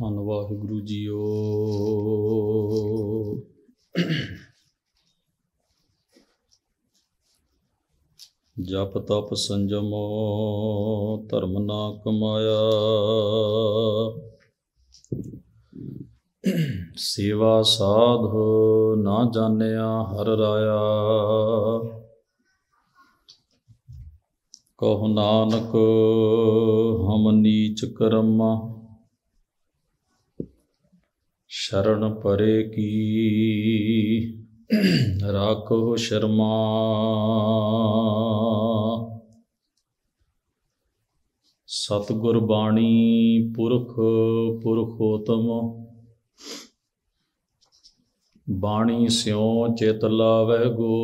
ਧੰਨ ਵਾਹਿਗੁਰੂ ਜੀਓ ਜਪ ਤਪ ਸੰਜਮੋ ਧਰਮ ਨਾ ਕਮਾਇਆ ਸੇਵਾ ਸਾਧ ਨਾ ਜਾਣਿਆ ਹਰ ਰਾਇਆ ਕਹੁ ਨਾਨਕ ਹਮ ਨੀਚ ਕਰਮਾ ਸ਼ਰਨ ਪਰੇ ਕੀ ਰਾਖੋ ਸ਼ਰਮਾ ਸਤਗੁਰ ਬਾਣੀ ਪੁਰਖ ਪੁਰਖੋਤਮ ਬਾਣੀ ਸਿਉ ਚਿਤ ਲਾਵੇ ਗੋ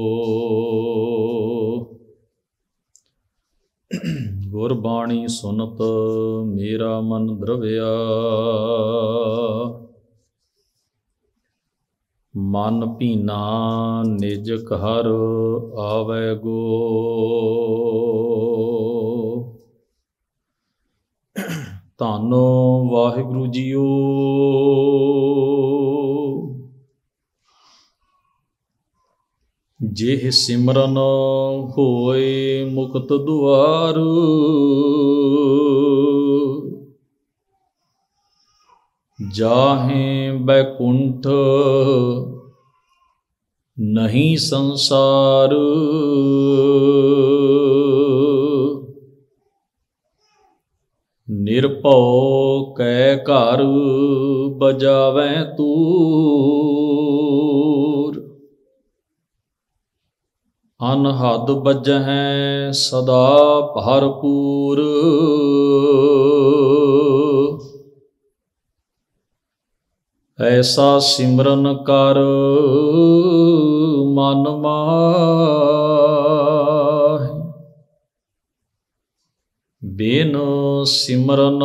ਗੁਰ ਬਾਣੀ ਸੁਨਤ ਮੇਰਾ ਮਨ ਦਰਵਿਆ ਮਨ ਭੀਨਾ ਨਿਜਕ ਹਰ ਆਵੈ ਗੋ ਤਾਨੋ ਵਾਹਿਗੁਰੂ ਜੀਓ ਜਿਹ ਸਿਮਰਨ ਹੋਏ ਮੁਕਤ ਦੁਆਰ ਜਾਹੇ ਬੈਕੁੰਠ ਨਹੀਂ ਸੰਸਾਰ ਨਿਰਭਉ ਕੈ ਘਰ ਬਜਾਵੇਂ ਤੂਰ ਅਨਹਦ ਬਜਹੈ ਸਦਾ ਭਰਪੂਰ ਐਸਾ ਸਿਮਰਨ ਕਰ ਮਨ ਮਾਹੀ ਬੇਨੋ ਸਿਮਰਨ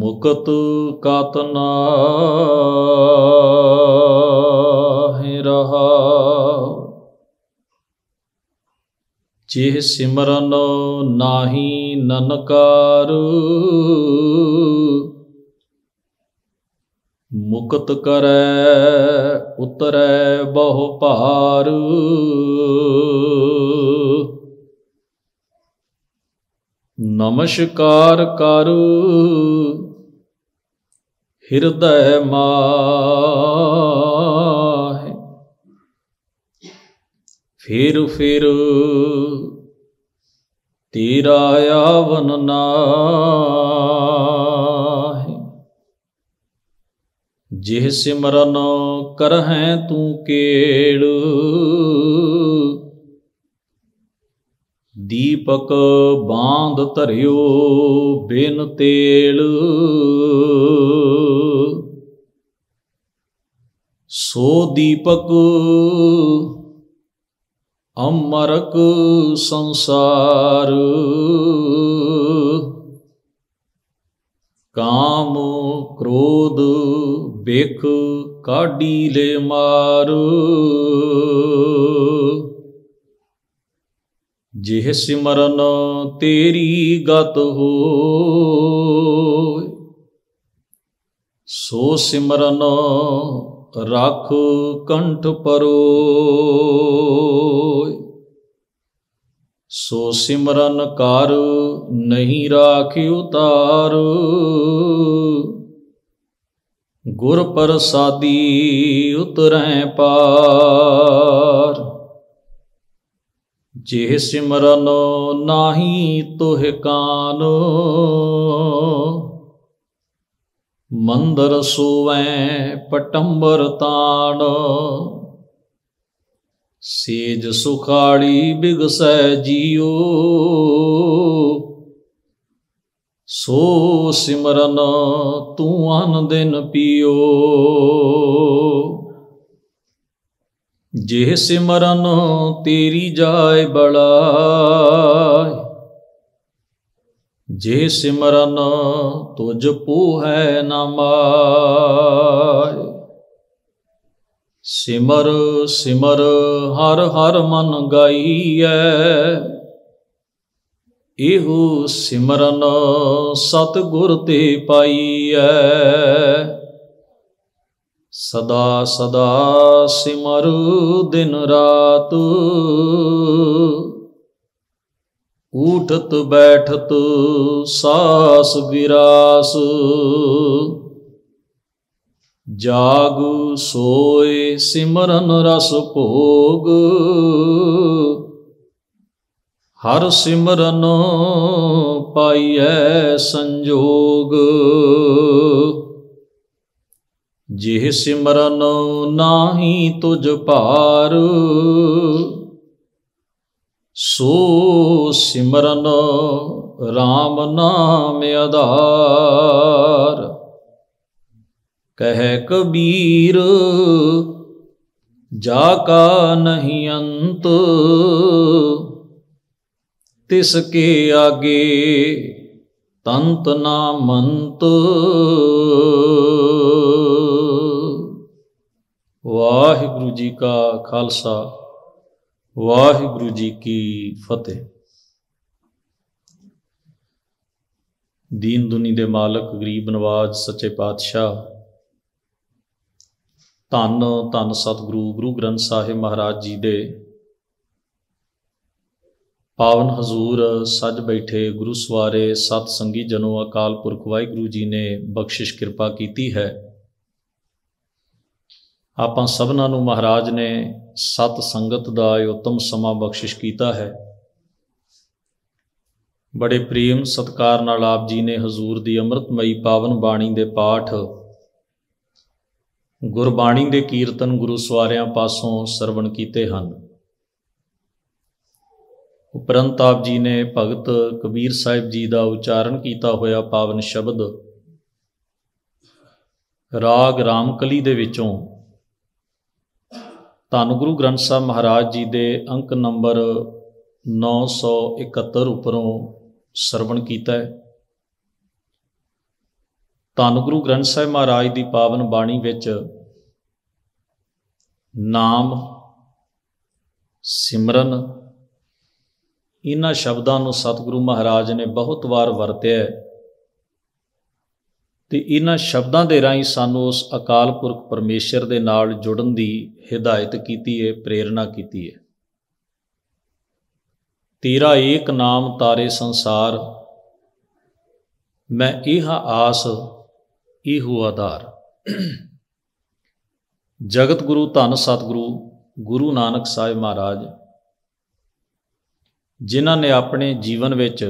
ਮੁਕਤ ਕਤ ਨਾਹਿ ਰਹਾ ਜਿਹ ਸਿਮਰਨ ਨਾਹੀ ਨਨਕਾਰੂ ਮੁਕਤ ਕਰੈ ਉਤਰੈ ਬਹੁ ਭਾਰ ਨਮਸਕਾਰ ਕਰ ਹਿਰਦੈ ਮਾਹਿ ਫਿਰ ਫਿਰ ਤੇਰਾ ਆਵਨ ਨਾ ਜਿਹ ਸਿਮਰਨ ਕਰਹੈ ਤੂੰ ਕੇੜ ਦੀਪਕ ਬਾਂਧ ਧਰਿਓ ਬਿਨ ਤੇਲ ਸੋ ਦੀਪਕ ਅਮਰਕ ਸੰਸਾਰ ਕਾਮ ਕ੍ਰੋਧ ਬੇਖ ਕਾਢੀ ਲੈ ਮਾਰ ਜਿਹ ਸਿਮਰਨ ਤੇਰੀ ਗਤ ਹੋ ਸੋ ਸਿਮਰਨ ਰਖ ਕੰਠ ਪਰੋਇ ਸੋ ਸਿਮਰਨ ਕਰ ਨਹੀਂ ਰਾਖਿ ਉਤਾਰ ਗੁਰ ਪ੍ਰਸਾਦੀ ਉਤਰੈ ਪਾਰ ਜਿਹ ਸਿਮਰਨ ਨਾਹੀ ਤੋਹ ਕਾਨ ਮੰਦਰ ਸੁਵੈ ਪਟੰਬਰ ਤਾਣ ਸੇਜ ਸੁਖਾੜੀ ਬਿਗਸੈ ਜੀਓ ਸੋ ਸਿਮਰਨ ਤੂੰ ਅਨ ਦਿਨ ਪੀਓ ਜੇ ਸਿਮਰਨ ਤੇਰੀ ਜਾਏ ਬੜਾਈ ਜੇ ਸਿਮਰਨ ਤੁਝ ਪੂਹੈ ਨਮਾਏ ਸਿਮਰ ਸਿਮਰ ਹਰ ਹਰ ਮਨ ਗਾਈਐ ਇਹੋ ਸਿਮਰਨ ਸਤ ਗੁਰ ਤੇ ਪਾਈਐ ਸਦਾ ਸਦਾ ਸਿਮਰੂ ਦਿਨ ਰਾਤ ਉਠਤ ਬੈਠਤ ਸਾਸ ਵਿਰਾਸ ਜਾਗ ਸੋਏ ਸਿਮਰਨ ਰਸ ਭੋਗ ਹਰ ਸਿਮਰਨ ਪਾਈਐ ਸੰਜੋਗ ਜਿਹ ਸਿਮਰਨ ਨਾਹੀ ਤੁਝ ਭਾਰ ਸੋ ਸਿਮਰਨ RAM ਨਾਮ ਆਧਾਰ ਕਹਿ ਕਬੀਰ ਜਾ ਕਾ ਨਹੀਂ ਅੰਤ ਤਿਸ ਕੇ ਆਗੇ ਤੰਤ ਨਾ ਮੰਤ ਵਾਹਿਗੁਰੂ ਜੀ ਕਾ ਖਾਲਸਾ ਵਾਹਿਗੁਰੂ ਜੀ ਕੀ ਫਤਿਹ ਦੀਨ ਦੁਨੀ ਦੇ ਮਾਲਕ ਗਰੀਬ ਨਵਾਜ ਸੱਚੇ ਪਾਤਸ਼ਾਹ ਧੰਨ ਧੰਨ ਸਤਿਗੁਰੂ ਗੁਰੂ ਗ੍ਰੰਥ ਸਾਹਿਬ ਮਹਾਰਾਜ ਜੀ ਦੇ ਪਾਵਨ ਹਜ਼ੂਰ ਸੱਜ ਬੈਠੇ ਗੁਰੂ ਸਵਾਰੇ ਸਤ ਸੰਗੀ ਜਨੋ ਅਕਾਲ ਪੁਰਖ ਵਾਹਿਗੁਰੂ ਜੀ ਨੇ ਬਖਸ਼ਿਸ਼ ਕਿਰਪਾ ਕੀਤੀ ਹੈ ਆਪਾਂ ਸਭਨਾਂ ਨੂੰ ਮਹਾਰਾਜ ਨੇ ਸਤ ਸੰਗਤ ਦਾ ਉਤਮ ਸਮਾਂ ਬਖਸ਼ਿਸ਼ ਕੀਤਾ ਹੈ ਬੜੇ ਪ੍ਰੇਮ ਸਤਕਾਰ ਨਾਲ ਆਪ ਜੀ ਨੇ ਹਜ਼ੂਰ ਦੀ ਅੰਮ੍ਰਿਤਮਈ ਪਾਵਨ ਬਾਣੀ ਦੇ ਪਾਠ ਗੁਰਬਾਣੀ ਦੇ ਕੀਰਤਨ ਗੁਰੂ ਸਵਾਰਿਆਂ ਪਾਸੋਂ ਸਰਵਣ ਕੀਤੇ ਹਨ ਉਪਰੰਤ ਆਪ ਜੀ ਨੇ ਭਗਤ ਕਬੀਰ ਸਾਹਿਬ ਜੀ ਦਾ ਉਚਾਰਨ ਕੀਤਾ ਹੋਇਆ ਪਾਵਨ ਸ਼ਬਦ ਰਾਗ ਰਾਮਕਲੀ ਦੇ ਵਿੱਚੋਂ ਧੰਨ ਗੁਰੂ ਗ੍ਰੰਥ ਸਾਹਿਬ ਮਹਾਰਾਜ ਜੀ ਦੇ ਅੰਕ ਨੰਬਰ 971 ਉਪਰੋਂ ਸਰਵਣ ਕੀਤਾ ਹੈ ਧੰਨ ਗੁਰੂ ਗ੍ਰੰਥ ਸਾਹਿਬ ਮਹਾਰਾਜ ਦੀ ਪਾਵਨ ਬਾਣੀ ਵਿੱਚ ਨਾਮ ਸਿਮਰਨ ਇਹਨਾਂ ਸ਼ਬਦਾਂ ਨੂੰ ਸਤਿਗੁਰੂ ਮਹਾਰਾਜ ਨੇ ਬਹੁਤ ਵਾਰ ਵਰਤਿਆ ਤੇ ਇਹਨਾਂ ਸ਼ਬਦਾਂ ਦੇ ਰਾਹੀਂ ਸਾਨੂੰ ਉਸ ਅਕਾਲ ਪੁਰਖ ਪਰਮੇਸ਼ਰ ਦੇ ਨਾਲ ਜੁੜਨ ਦੀ ਹਿਦਾਇਤ ਕੀਤੀ ਹੈ ਪ੍ਰੇਰਣਾ ਕੀਤੀ ਹੈ ਤੇਰਾ ਏਕ ਨਾਮ ਤਾਰੇ ਸੰਸਾਰ ਮੈਂ ਇਹ ਆਸ ਇਹੋ ਆਧਾਰ ਜਗਤ ਗੁਰੂ ਧੰਨ ਸਤਿਗੁਰੂ ਗੁਰੂ ਨਾਨਕ ਸਾਹਿਬ ਮਹਾਰਾਜ ਜਿਨ੍ਹਾਂ ਨੇ ਆਪਣੇ ਜੀਵਨ ਵਿੱਚ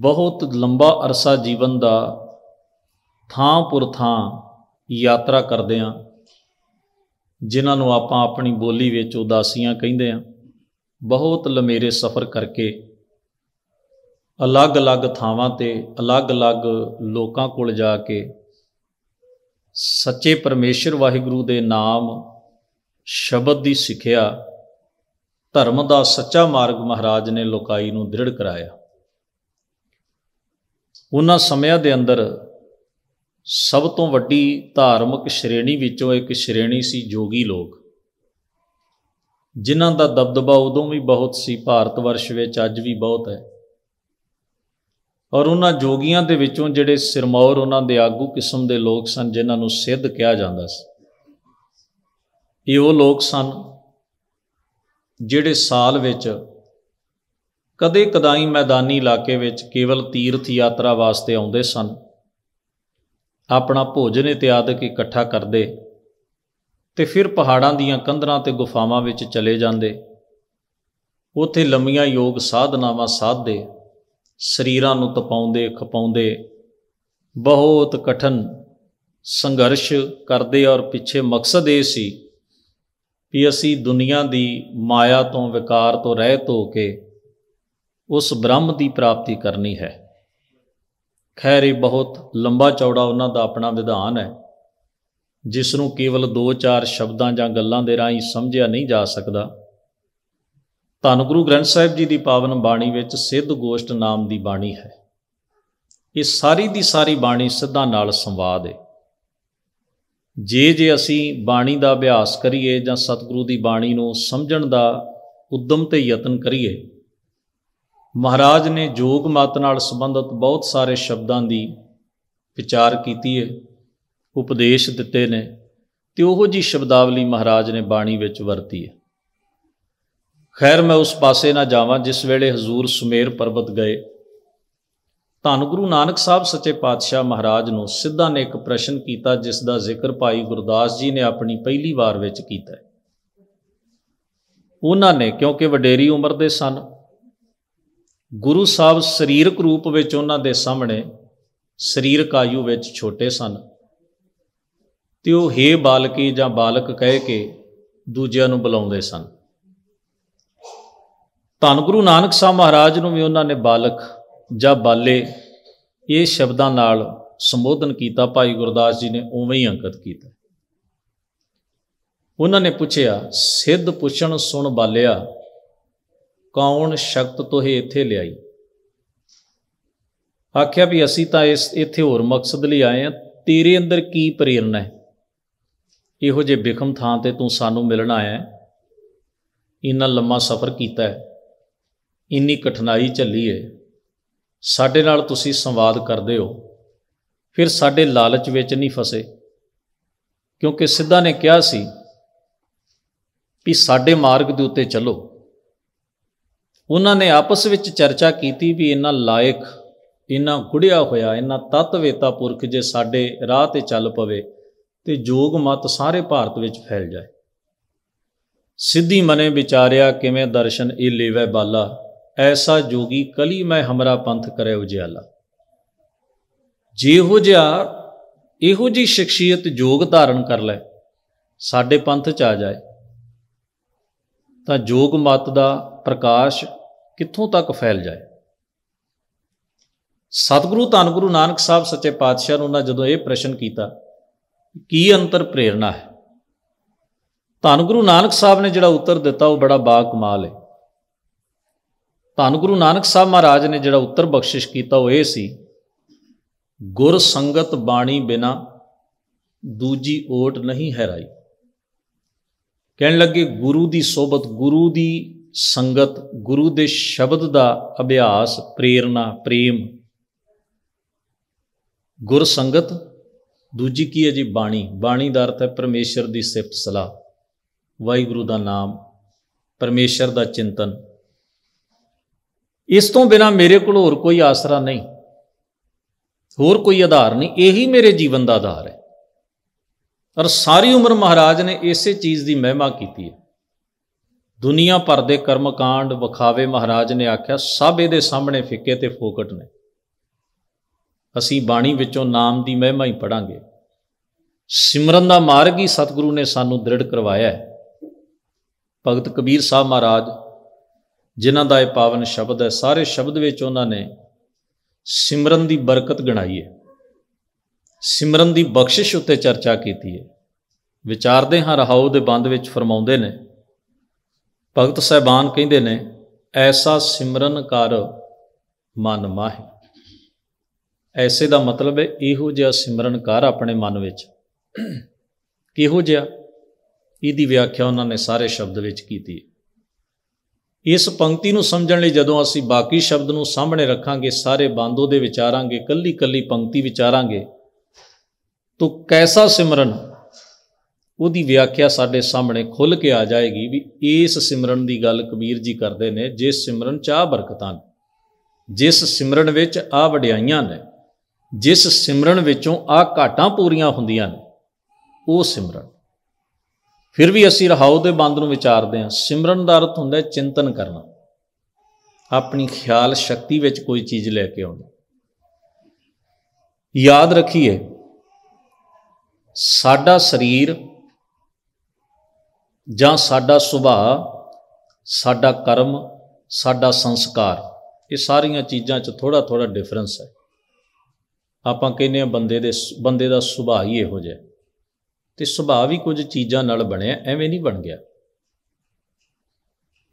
ਬਹੁਤ ਲੰਬਾ ਅਰਸਾ ਜੀਵਨ ਦਾ ਥਾਂ ਪੁਰ ਥਾਂ ਯਾਤਰਾ ਕਰਦੇ ਆ ਜਿਨ੍ਹਾਂ ਨੂੰ ਆਪਾਂ ਆਪਣੀ ਬੋਲੀ ਵਿੱਚ ਉਦਾਸੀਆਂ ਕਹਿੰਦੇ ਆ ਬਹੁਤ ਲੰਮੇਰੇ ਸਫ਼ਰ ਕਰਕੇ ਅਲੱਗ-ਅਲੱਗ ਥਾਵਾਂ ਤੇ ਅਲੱਗ-ਅਲੱਗ ਲੋਕਾਂ ਕੋਲ ਜਾ ਕੇ ਸੱਚੇ ਪਰਮੇਸ਼ਰ ਵਾਹਿਗੁਰੂ ਦੇ ਨਾਮ ਸ਼ਬਦ ਦੀ ਸਿੱਖਿਆ ਧਰਮ ਦਾ ਸੱਚਾ ਮਾਰਗ ਮਹਾਰਾਜ ਨੇ ਲੋਕਾਈ ਨੂੰ ਦ੍ਰਿੜ ਕਰਾਇਆ ਉਹਨਾਂ ਸਮਿਆਂ ਦੇ ਅੰਦਰ ਸਭ ਤੋਂ ਵੱਡੀ ਧਾਰਮਿਕ ਸ਼੍ਰੇਣੀ ਵਿੱਚੋਂ ਇੱਕ ਸ਼੍ਰੇਣੀ ਸੀ ਜੋਗੀ ਲੋਕ ਜਿਨ੍ਹਾਂ ਦਾ ਦਬਦਬਾ ਉਦੋਂ ਵੀ ਬਹੁਤ ਸੀ ਭਾਰਤ ਵਰਸ਼ ਵਿੱਚ ਅੱਜ ਵੀ ਬਹੁਤ ਹੈ ਔਰ ਉਹਨਾਂ ਜੋਗੀਆਂ ਦੇ ਵਿੱਚੋਂ ਜਿਹੜੇ ਸਿਰਮੌਰ ਉਹਨਾਂ ਦੇ ਆਗੂ ਕਿਸਮ ਦੇ ਲੋਕ ਸਨ ਜਿਨ੍ਹਾਂ ਨੂੰ ਸਿੱਧ ਕਿਹਾ ਜਾਂਦਾ ਸੀ ਇਹ ਉਹ ਲੋਕ ਸਨ ਜਿਹੜੇ ਸਾਲ ਵਿੱਚ ਕਦੇ ਕਦਾਈ ਮੈਦਾਨੀ ਇਲਾਕੇ ਵਿੱਚ ਕੇਵਲ ਤੀਰਥ ਯਾਤਰਾ ਵਾਸਤੇ ਆਉਂਦੇ ਸਨ ਆਪਣਾ ਭੋਜਨ ਇਤਿਆਦਿਕ ਇਕੱਠਾ ਕਰਦੇ ਤੇ ਫਿਰ ਪਹਾੜਾਂ ਦੀਆਂ ਕੰਧਰਾਂ ਤੇ ਗੁਫਾਵਾਂ ਵਿੱਚ ਚਲੇ ਜਾਂਦੇ ਉੱਥੇ ਲੰਮੀਆਂ ਯੋਗ ਸਾਧਨਾਵਾਂ ਸਾਧਦੇ ਸਰੀਰਾਂ ਨੂੰ ਤਪਾਉਂਦੇ ਖਪਾਉਂਦੇ ਬਹੁਤ ਕਠਨ ਸੰਘਰਸ਼ ਕਰਦੇ ਔਰ ਪਿੱਛੇ ਮਕਸਦ ਇਹ ਸੀ ਵੀ ਅਸੀਂ ਦੁਨੀਆ ਦੀ ਮਾਇਆ ਤੋਂ ਵਿਕਾਰ ਤੋਂ ਰਹਿਤ ਹੋ ਕੇ ਉਸ ਬ੍ਰਹਮ ਦੀ ਪ੍ਰਾਪਤੀ ਕਰਨੀ ਹੈ ਖੈਰ ਇਹ ਬਹੁਤ ਲੰਬਾ ਚੌੜਾ ਉਹਨਾਂ ਦਾ ਆਪਣਾ ਵਿਧਾਨ ਹੈ ਜਿਸ ਨੂੰ ਕੇਵਲ 2-4 ਸ਼ਬਦਾਂ ਜਾਂ ਗੱਲਾਂ ਦੇ ਰਾਹੀਂ ਸਮਝਿਆ ਨਹੀਂ ਜਾ ਸਕਦਾ ਧੰਨ ਗੁਰੂ ਗ੍ਰੰਥ ਸਾਹਿਬ ਜੀ ਦੀ ਪਾਵਨ ਬਾਣੀ ਵਿੱਚ ਸਿੱਧ ਗੋਸ਼ਟ ਨਾਮ ਦੀ ਬਾਣੀ ਹੈ ਇਹ ਸਾਰੀ ਦੀ ਸਾਰੀ ਬਾਣੀ ਸਿੱਧਾਂ ਨਾਲ ਸੰਵਾਦ ਹੈ ਜੇ ਜੇ ਅਸੀਂ ਬਾਣੀ ਦਾ ਅਭਿਆਸ ਕਰੀਏ ਜਾਂ ਸਤਿਗੁਰੂ ਦੀ ਬਾਣੀ ਨੂੰ ਸਮਝਣ ਦਾ ਉਦਮ ਤੇ ਯਤਨ ਕਰੀਏ ਮਹਾਰਾਜ ਨੇ ਜੋਗ ਮਤ ਨਾਲ ਸੰਬੰਧਿਤ ਬਹੁਤ ਸਾਰੇ ਸ਼ਬਦਾਂ ਦੀ ਵਿਚਾਰ ਕੀਤੀ ਹੈ ਉਪਦੇਸ਼ ਦਿੱਤੇ ਨੇ ਤੇ ਉਹੋ ਜੀ ਸ਼ਬਦਾਵਲੀ ਮਹਾਰਾਜ ਨੇ ਬਾਣੀ ਵਿੱਚ ਵਰਤੀ ਹੈ ਖੈਰ ਮੈਂ ਉਸ ਪਾਸੇ ਨਾ ਜਾਵਾਂ ਜਿਸ ਵੇਲੇ ਹਜ਼ੂਰ ਸੁਮੇਰ ਪਰਬਤ ਗਏ ਧੰਨ ਗੁਰੂ ਨਾਨਕ ਸਾਹਿਬ ਸੱਚੇ ਪਾਤਸ਼ਾਹ ਮਹਾਰਾਜ ਨੂੰ ਸਿੱਧਾ ਨੇ ਇੱਕ ਪ੍ਰਸ਼ਨ ਕੀਤਾ ਜਿਸ ਦਾ ਜ਼ਿਕਰ ਭਾਈ ਗੁਰਦਾਸ ਜੀ ਨੇ ਆਪਣੀ ਪਹਿਲੀ ਵਾਰ ਵਿੱਚ ਕੀਤਾ ਉਹਨਾਂ ਨੇ ਕਿਉਂਕਿ ਵਡੇਰੀ ਉਮਰ ਦੇ ਸਨ ਗੁਰੂ ਸਾਹਿਬ ਸਰੀਰਕ ਰੂਪ ਵਿੱਚ ਉਹਨਾਂ ਦੇ ਸਾਹਮਣੇ ਸਰੀਰਕ ਆਯੂ ਵਿੱਚ ਛੋਟੇ ਸਨ ਤੇ ਉਹ ਹੇ ਬਾਲਕੀ ਜਾਂ ਬਾਲਕ ਕਹਿ ਕੇ ਦੂਜਿਆਂ ਨੂੰ ਬੁਲਾਉਂਦੇ ਸਨ ਧੰਨ ਗੁਰੂ ਨਾਨਕ ਸਾਹਿਬ ਮਹਾਰਾਜ ਨੂੰ ਵੀ ਉਹਨਾਂ ਨੇ ਬਾਲਕ ਜਾਂ ਬਾਲੇ ਇਹ ਸ਼ਬਦਾਂ ਨਾਲ ਸੰਬੋਧਨ ਕੀਤਾ ਭਾਈ ਗੁਰਦਾਸ ਜੀ ਨੇ ਉਵੇਂ ਹੀ ਅੰਕਿਤ ਕੀਤਾ ਉਹਨਾਂ ਨੇ ਪੁੱਛਿਆ ਸਿੱਧ ਪੁੱਛਣ ਸੁਣ ਬਾਲਿਆ ਕੌਣ ਸ਼ਕਤ ਤੋਹੇ ਇੱਥੇ ਲਿਆਈ ਆਖਿਆ ਵੀ ਅਸੀਂ ਤਾਂ ਇਸ ਇੱਥੇ ਹੋਰ ਮਕਸਦ ਲਈ ਆਏ ਆ ਤੇਰੇ ਅੰਦਰ ਕੀ ਪ੍ਰੇਰਣਾ ਹੈ ਇਹੋ ਜੇ ਬਿਖਮ ਥਾਂ ਤੇ ਤੂੰ ਸਾਨੂੰ ਮਿਲਣ ਆਇਆ ਹੈ ਇੰਨਾ ਲੰਮਾ ਸਫ਼ਰ ਕੀਤਾ ਹੈ ਇੰਨੀ ਕਠਿਨਾਈ ਝੱਲੀ ਹੈ ਸਾਡੇ ਨਾਲ ਤੁਸੀਂ ਸੰਵਾਦ ਕਰਦੇ ਹੋ ਫਿਰ ਸਾਡੇ ਲਾਲਚ ਵਿੱਚ ਨਹੀਂ ਫਸੇ ਕਿਉਂਕਿ ਸਿੱਧਾ ਨੇ ਕਿਹਾ ਸੀ ਕਿ ਸਾਡੇ ਮਾਰਗ ਦੇ ਉੱਤੇ ਚੱਲੋ ਉਹਨਾਂ ਨੇ ਆਪਸ ਵਿੱਚ ਚਰਚਾ ਕੀਤੀ ਵੀ ਇਹਨਾਂ ਲਾਇਕ ਇਹਨਾਂ ਗੁੜਿਆ ਹੋਇਆ ਇਹਨਾਂ ਤਤਵੇਤਾ ਪੁਰਖ ਜੇ ਸਾਡੇ ਰਾਹ ਤੇ ਚੱਲ ਪਵੇ ਤੇ ਜੋਗ ਮਤ ਸਾਰੇ ਭਾਰਤ ਵਿੱਚ ਫੈਲ ਜਾਏ ਸਿੱਧੀ ਮਨੇ ਵਿਚਾਰਿਆ ਕਿਵੇਂ ਦਰਸ਼ਨ ਇਹ ਲੇਵੈ ਬਾਲਾ ਐਸਾ ਜੋਗੀ ਕਲੀ ਮੈਂ ਹਮਰਾ ਪੰਥ ਕਰੇ ਉਜਿਆਲਾ ਜਿਹੋ ਜਿਹਾ ਇਹੋ ਜੀ ਸ਼ਖਸੀਅਤ ਜੋਗ ਧਾਰਨ ਕਰ ਲੈ ਸਾਡੇ ਪੰਥ ਚ ਆ ਜਾਏ ਤਾਂ ਜੋਗ ਮਤ ਦਾ ਪ੍ਰਕਾਸ਼ ਕਿੱਥੋਂ ਤੱਕ ਫੈਲ ਜਾਏ ਸਤਿਗੁਰੂ ਧੰਨ ਗੁਰੂ ਨਾਨਕ ਸਾਹਿਬ ਸੱਚੇ ਪਾਤਸ਼ਾਹ ਨੂੰ ਉਹਨਾਂ ਜਦੋਂ ਇਹ ਪ੍ਰਸ਼ਨ ਕੀਤਾ ਕੀ ਅੰਤਰ ਪ੍ਰੇਰਣਾ ਹੈ ਧੰਨ ਗੁਰੂ ਨਾਨਕ ਸਾਹਿਬ ਨੇ ਜਿਹੜਾ ਉੱਤਰ ਦਿੱਤਾ ਉਹ ਬੜਾ ਬਾ ਕਮਾਲ ਹੈ ਧੰਨ ਗੁਰੂ ਨਾਨਕ ਸਾਹਿਬ ਮਹਾਰਾਜ ਨੇ ਜਿਹੜਾ ਉੱਤਰ ਬਖਸ਼ਿਸ਼ ਕੀਤਾ ਉਹ ਇਹ ਸੀ ਗੁਰ ਸੰਗਤ ਬਾਣੀ ਬਿਨਾ ਦੂਜੀ ਓਟ ਨਹੀਂ ਹੈ ਰਾਈ ਕਹਿਣ ਲੱਗੇ ਗੁਰੂ ਦੀ ਸੋਬਤ ਗੁਰੂ ਦੀ ਸੰਗਤ ਗੁਰੂ ਦੇ ਸ਼ਬਦ ਦਾ ਅਭਿਆਸ ਪ੍ਰੇਰਣਾ ਪ੍ਰੇਮ ਗੁਰ ਸੰਗਤ ਦੂਜੀ ਕੀ ਹੈ ਜੀ ਬਾਣੀ ਬਾਣੀ ਦਾ ਅਰਥ ਹੈ ਪਰਮੇਸ਼ਰ ਦੀ ਸਿਫਤ ਸਲਾਹ ਵਾਹਿਗੁਰੂ ਦਾ ਨਾਮ ਪਰਮੇਸ਼ਰ ਦਾ ਚਿੰਤਨ ਇਸ ਤੋਂ ਬਿਨਾ ਮੇਰੇ ਕੋਲ ਹੋਰ ਕੋਈ ਆਸਰਾ ਨਹੀਂ ਹੋਰ ਕੋਈ ਆਧਾਰ ਨਹੀਂ ਇਹੀ ਮੇਰੇ ਜੀਵਨ ਦਾ ਆਧਾਰ ਹੈ ਔਰ ਸਾਰੀ ਉਮਰ ਮਹਾਰਾਜ ਨੇ ਇਸੇ ਚੀਜ਼ ਦੀ ਮਹਿਮਾ ਕੀਤੀ ਹੈ ਦੁਨੀਆ ਭਰ ਦੇ ਕਰਮਕਾਂਡ ਵਿਖਾਵੇ ਮਹਾਰਾਜ ਨੇ ਆਖਿਆ ਸਭ ਇਹਦੇ ਸਾਹਮਣੇ ਫਿੱਕੇ ਤੇ ਫੋਕਟ ਨੇ ਅਸੀਂ ਬਾਣੀ ਵਿੱਚੋਂ ਨਾਮ ਦੀ ਮਹਿਮਾ ਹੀ ਪੜਾਂਗੇ ਸਿਮਰਨ ਦਾ ਮਾਰਗ ਹੀ ਸਤਿਗੁਰੂ ਨੇ ਸਾਨੂੰ ਦ੍ਰਿੜ ਕਰਵਾਇਆ ਹੈ ਭਗਤ ਕਬੀਰ ਸਾਹਿਬ ਮਹਾਰਾਜ ਜਿਨ੍ਹਾਂ ਦਾ ਇਹ ਪਾਵਨ ਸ਼ਬਦ ਹੈ ਸਾਰੇ ਸ਼ਬਦ ਵਿੱਚ ਉਹਨਾਂ ਨੇ ਸਿਮਰਨ ਦੀ ਬਰਕਤ ਗਣਾਈ ਹੈ ਸਿਮਰਨ ਦੀ ਬਖਸ਼ਿਸ਼ ਉੱਤੇ ਚਰਚਾ ਕੀਤੀ ਹੈ ਵਿਚਾਰਦੇ ਹਾਂ ਰਹਾਉ ਦੇ ਬੰਦ ਵਿੱਚ ਫਰਮਾਉਂਦੇ ਨੇ ਭਗਤ ਸਹਿਬਾਨ ਕਹਿੰਦੇ ਨੇ ਐਸਾ ਸਿਮਰਨ ਕਰ ਮਨ ਮਾਹੇ ਐਸੇ ਦਾ ਮਤਲਬ ਹੈ ਇਹੋ ਜਿਹਾ ਸਿਮਰਨ ਕਰ ਆਪਣੇ ਮਨ ਵਿੱਚ ਕਿਹੋ ਜਿਹਾ ਇਹਦੀ ਵਿਆਖਿਆ ਉਹਨਾਂ ਨੇ ਸਾਰੇ ਸ਼ਬਦ ਵਿੱਚ ਕੀਤੀ ਹੈ ਇਸ ਪੰਕਤੀ ਨੂੰ ਸਮਝਣ ਲਈ ਜਦੋਂ ਅਸੀਂ ਬਾਕੀ ਸ਼ਬਦ ਨੂੰ ਸਾਹਮਣੇ ਰੱਖਾਂਗੇ ਸਾਰੇ ਬੰਦੋ ਦੇ ਵਿਚਾਰਾਂਗੇ ਕੱਲੀ-ਕੱਲੀ ਪੰਕਤੀ ਵਿਚਾਰਾਂਗੇ ਤੋ ਕੈਸਾ ਸਿਮਰਨ ਉਹਦੀ ਵਿਆਖਿਆ ਸਾਡੇ ਸਾਹਮਣੇ ਖੁੱਲ ਕੇ ਆ ਜਾਏਗੀ ਵੀ ਇਸ ਸਿਮਰਨ ਦੀ ਗੱਲ ਕਬੀਰ ਜੀ ਕਰਦੇ ਨੇ ਜਿਸ ਸਿਮਰਨ ਚਾਹ ਬਰਕਤਾਂ ਜਿਸ ਸਿਮਰਨ ਵਿੱਚ ਆ ਵਡਿਆਈਆਂ ਨੇ ਜਿਸ ਸਿਮਰਨ ਵਿੱਚੋਂ ਆ ਘਾਟਾਂ ਪੂਰੀਆਂ ਹੁੰਦੀਆਂ ਨੇ ਉਹ ਸਿਮਰਨ ਫਿਰ ਵੀ ਅਸੀਂ ਰਹਾਉ ਦੇ ਬੰਦ ਨੂੰ ਵਿਚਾਰਦੇ ਹਾਂ ਸਿਮਰਨ ਦਾ ਅਰਥ ਹੁੰਦਾ ਹੈ ਚਿੰਤਨ ਕਰਨਾ ਆਪਣੀ ਖਿਆਲ ਸ਼ਕਤੀ ਵਿੱਚ ਕੋਈ ਚੀਜ਼ ਲੈ ਕੇ ਆਉਣਾ ਯਾਦ ਰੱਖੀਏ ਸਾਡਾ ਸਰੀਰ ਜਾਂ ਸਾਡਾ ਸੁਭਾਅ ਸਾਡਾ ਕਰਮ ਸਾਡਾ ਸੰਸਕਾਰ ਇਹ ਸਾਰੀਆਂ ਚੀਜ਼ਾਂ 'ਚ ਥੋੜਾ ਥੋੜਾ ਡਿਫਰੈਂਸ ਹੈ ਆਪਾਂ ਕਹਿੰਦੇ ਆ ਬੰਦੇ ਦੇ ਬੰਦੇ ਦਾ ਸੁਭਾਅ ਹੀ ਇਹੋ ਜਿਹਾ ਤੇ ਸੁਭਾਅ ਵੀ ਕੁਝ ਚੀਜ਼ਾਂ ਨਾਲ ਬਣਿਆ ਐਵੇਂ ਨਹੀਂ ਬਣ ਗਿਆ